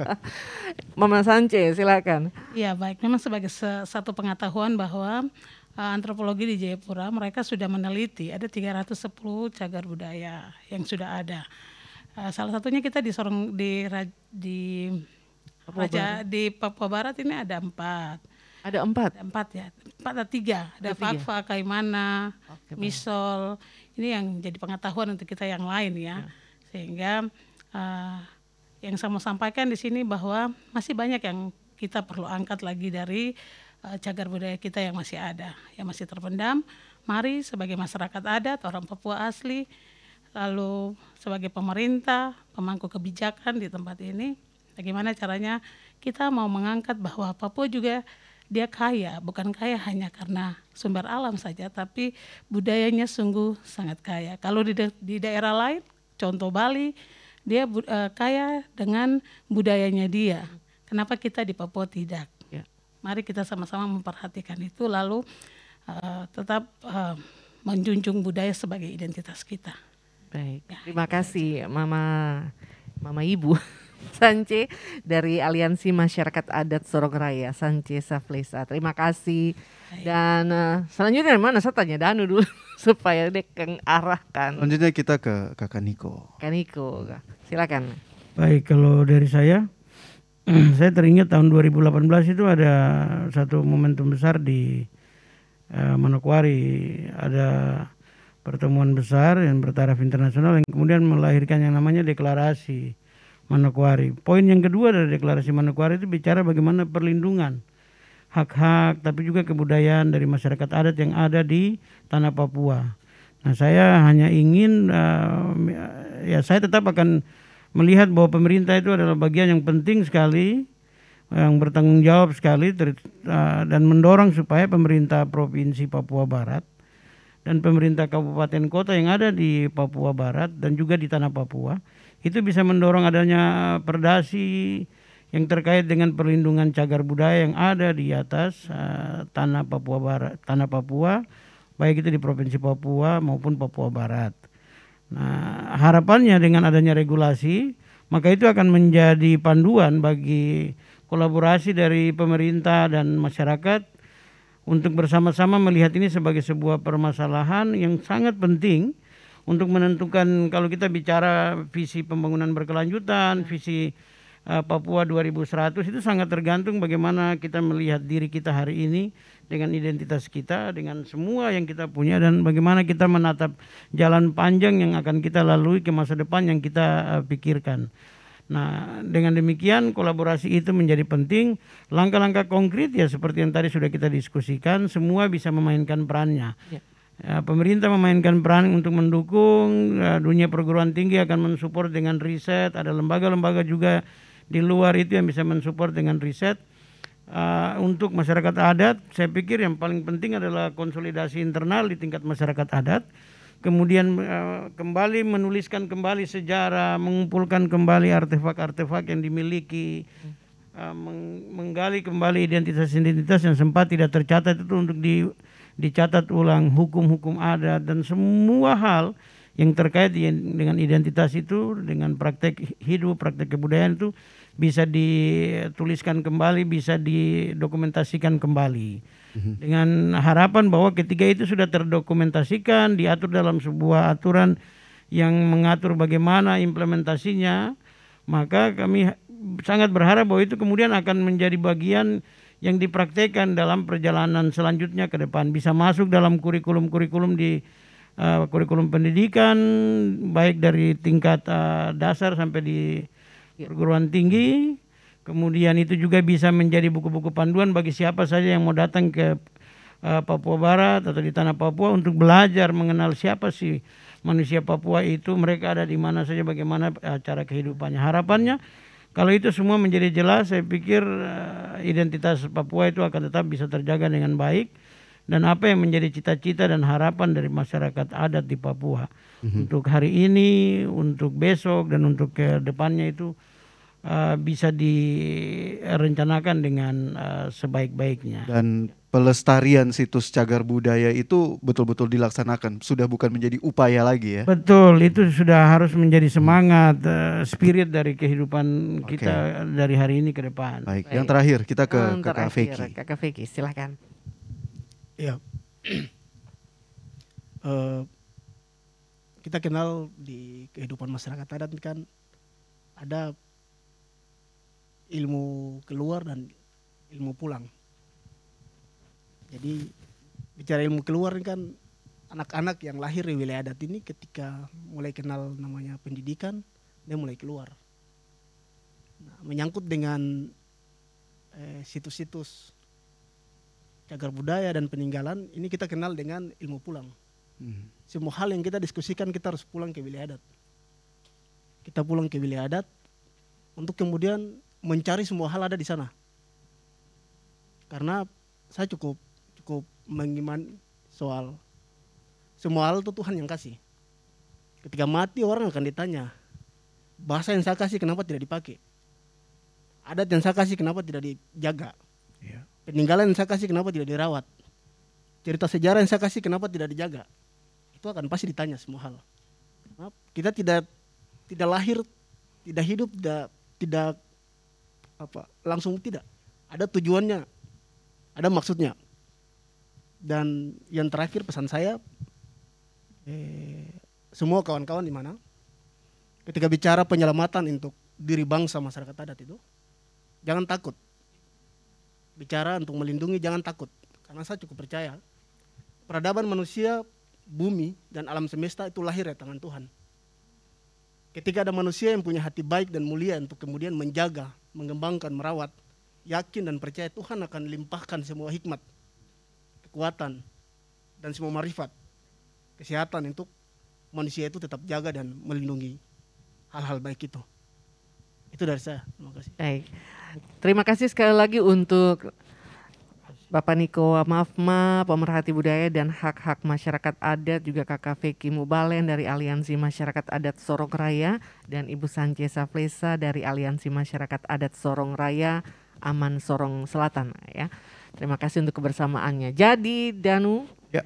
Speaker 2: Mama Sanche, silakan.
Speaker 5: Ya baik. Memang sebagai se satu pengetahuan bahwa eh, antropologi di Jayapura mereka sudah meneliti ada 310 cagar budaya yang sudah ada. Eh, salah satunya kita di Sorong di di Papua Raja Barat. di Papua Barat ini ada empat. Ada empat. Ada empat ya, empat atau tiga. Ada, ada Fakfa, Kaimana, okay, Misol. Baik. Ini yang jadi pengetahuan untuk kita yang lain ya, ya. sehingga uh, yang saya mau sampaikan di sini bahwa masih banyak yang kita perlu angkat lagi dari uh, cagar budaya kita yang masih ada, yang masih terpendam. Mari sebagai masyarakat adat, orang Papua asli, lalu sebagai pemerintah, pemangku kebijakan di tempat ini Bagaimana caranya kita mau mengangkat bahwa Papua juga dia kaya, bukan kaya hanya karena sumber alam saja, tapi budayanya sungguh sangat kaya. Kalau di, da di daerah lain, contoh Bali, dia uh, kaya dengan budayanya dia. Kenapa kita di Papua tidak? Ya. Mari kita sama-sama memperhatikan itu, lalu uh, tetap uh, menjunjung budaya sebagai identitas kita.
Speaker 2: Baik, ya, terima kasih Mama, Mama Ibu. Sanche dari Aliansi Masyarakat Adat Sorong Raya Sanche Saflesa. Terima kasih. Dan uh, selanjutnya mana? Saya tanya Danu dulu supaya dia keng arahkan.
Speaker 1: Selanjutnya kita ke Kak Niko.
Speaker 2: Kak Niko, silakan.
Speaker 1: Baik, kalau dari saya
Speaker 3: saya teringat tahun 2018 itu ada satu momentum besar di uh, Manokwari, ada pertemuan besar yang bertaraf internasional yang kemudian melahirkan yang namanya deklarasi Manokwari. Poin yang kedua dari deklarasi Manokwari itu bicara bagaimana perlindungan hak-hak tapi juga kebudayaan dari masyarakat adat yang ada di tanah Papua. Nah, saya hanya ingin uh, ya saya tetap akan melihat bahwa pemerintah itu adalah bagian yang penting sekali yang bertanggung jawab sekali ter, uh, dan mendorong supaya pemerintah provinsi Papua Barat dan pemerintah kabupaten kota yang ada di Papua Barat dan juga di tanah Papua itu bisa mendorong adanya perdasi yang terkait dengan perlindungan cagar budaya yang ada di atas uh, tanah Papua Barat, tanah Papua baik itu di Provinsi Papua maupun Papua Barat. Nah, harapannya dengan adanya regulasi, maka itu akan menjadi panduan bagi kolaborasi dari pemerintah dan masyarakat untuk bersama-sama melihat ini sebagai sebuah permasalahan yang sangat penting untuk menentukan kalau kita bicara visi pembangunan berkelanjutan, ya. visi uh, Papua 2100 itu sangat tergantung bagaimana kita melihat diri kita hari ini dengan identitas kita, dengan semua yang kita punya dan bagaimana kita menatap jalan panjang yang akan kita lalui ke masa depan yang kita uh, pikirkan. Nah, dengan demikian kolaborasi itu menjadi penting. Langkah-langkah konkret ya seperti yang tadi sudah kita diskusikan, semua bisa memainkan perannya. Ya. Ya, pemerintah memainkan peran untuk mendukung ya, dunia perguruan tinggi akan mensupport dengan riset. Ada lembaga-lembaga juga di luar itu yang bisa mensupport dengan riset. Eh, untuk masyarakat adat, saya pikir yang paling penting adalah konsolidasi internal di tingkat masyarakat adat. Kemudian eh, kembali menuliskan kembali sejarah, mengumpulkan kembali artefak-artefak yang dimiliki, hmm. eh, menggali kembali identitas-identitas yang sempat tidak tercatat itu untuk di dicatat ulang hukum-hukum adat dan semua hal yang terkait dengan identitas itu dengan praktek hidup praktek kebudayaan itu bisa dituliskan kembali bisa didokumentasikan kembali mhm. dengan harapan bahwa ketiga itu sudah terdokumentasikan diatur dalam sebuah aturan yang mengatur bagaimana implementasinya maka kami sangat berharap bahwa itu kemudian akan menjadi bagian yang dipraktekkan dalam perjalanan selanjutnya ke depan bisa masuk dalam kurikulum-kurikulum di uh, kurikulum pendidikan baik dari tingkat uh, dasar sampai di ya. perguruan tinggi kemudian itu juga bisa menjadi buku-buku panduan bagi siapa saja yang mau datang ke uh, Papua Barat atau di tanah Papua untuk belajar mengenal siapa sih manusia Papua itu mereka ada di mana saja bagaimana uh, cara kehidupannya harapannya kalau itu semua menjadi jelas, saya pikir eh, identitas Papua itu akan tetap bisa terjaga dengan baik dan apa yang menjadi cita-cita dan harapan dari masyarakat adat di Papua mm-hmm. untuk hari ini, untuk besok dan untuk ke depannya itu uh, bisa
Speaker 1: direncanakan
Speaker 3: dengan uh, sebaik-baiknya.
Speaker 1: Dan pelestarian situs cagar budaya itu betul-betul dilaksanakan, sudah bukan menjadi upaya lagi ya. Betul,
Speaker 3: itu sudah harus menjadi hmm. semangat, uh, spirit dari kehidupan okay. kita dari hari ini ke depan.
Speaker 1: Baik, yang terakhir kita ke kak Kakak Feki.
Speaker 2: Kakak Feki, silakan.
Speaker 6: Ya. uh, kita kenal di kehidupan masyarakat adat kan ada ilmu keluar dan ilmu pulang. Jadi bicara ilmu keluar ini kan anak-anak yang lahir di wilayah adat ini ketika mulai kenal namanya pendidikan dia mulai keluar. Nah, menyangkut dengan eh, situs-situs eh, cagar budaya dan peninggalan ini kita kenal dengan ilmu pulang. Hmm. Semua hal yang kita diskusikan kita harus pulang ke wilayah adat. Kita pulang ke wilayah adat untuk kemudian mencari semua hal ada di sana. Karena saya cukup cukup mengiman soal semua hal itu Tuhan yang kasih. Ketika mati orang akan ditanya, bahasa yang saya kasih kenapa tidak dipakai? Adat yang saya kasih kenapa tidak dijaga? Iya. Peninggalan yang saya kasih kenapa tidak dirawat? Cerita sejarah yang saya kasih kenapa tidak dijaga? Itu akan pasti ditanya semua hal. Kita tidak tidak lahir, tidak hidup, tidak tidak apa langsung tidak ada tujuannya ada maksudnya dan yang terakhir pesan saya eh, semua kawan-kawan di mana ketika bicara penyelamatan untuk diri bangsa masyarakat adat itu jangan takut bicara untuk melindungi jangan takut karena saya cukup percaya peradaban manusia bumi dan alam semesta itu lahir ya tangan Tuhan Ketika ada manusia yang punya hati baik dan mulia untuk kemudian menjaga, mengembangkan, merawat, yakin dan percaya Tuhan akan limpahkan semua hikmat, kekuatan, dan semua marifat, kesehatan untuk manusia itu tetap jaga dan melindungi hal-hal baik itu. Itu dari saya. Terima kasih.
Speaker 2: Baik. Terima kasih sekali lagi untuk Bapak Niko Mafma, pemerhati budaya dan hak-hak masyarakat adat, juga Kakak Vicky Mubalen dari Aliansi Masyarakat Adat Sorong Raya, dan Ibu Sancesa Flesa dari Aliansi Masyarakat Adat Sorong Raya, Aman Sorong Selatan. Ya. Terima kasih untuk kebersamaannya. Jadi Danu, ya.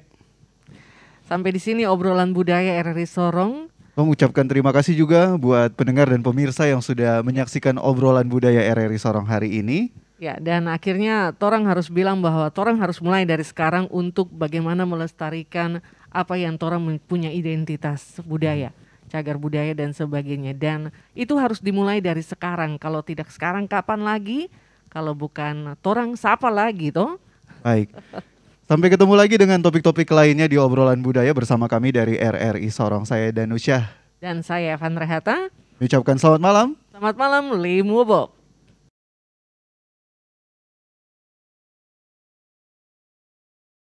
Speaker 2: sampai di sini obrolan budaya RRI Sorong
Speaker 1: mengucapkan terima kasih juga buat pendengar dan pemirsa yang sudah menyaksikan obrolan budaya RRI Sorong hari ini.
Speaker 2: Ya, dan akhirnya Torang harus bilang bahwa Torang harus mulai dari sekarang untuk bagaimana melestarikan apa yang Torang punya identitas budaya, cagar budaya dan sebagainya. Dan itu harus dimulai dari sekarang. Kalau tidak sekarang kapan lagi? Kalau bukan Torang siapa lagi toh?
Speaker 1: Baik. Sampai ketemu lagi dengan topik-topik lainnya di obrolan budaya bersama kami dari RRI Sorong. Saya Danusyah. Dan saya Evan Rehata.
Speaker 4: Ucapkan selamat malam.
Speaker 1: Selamat malam, Limu Bob.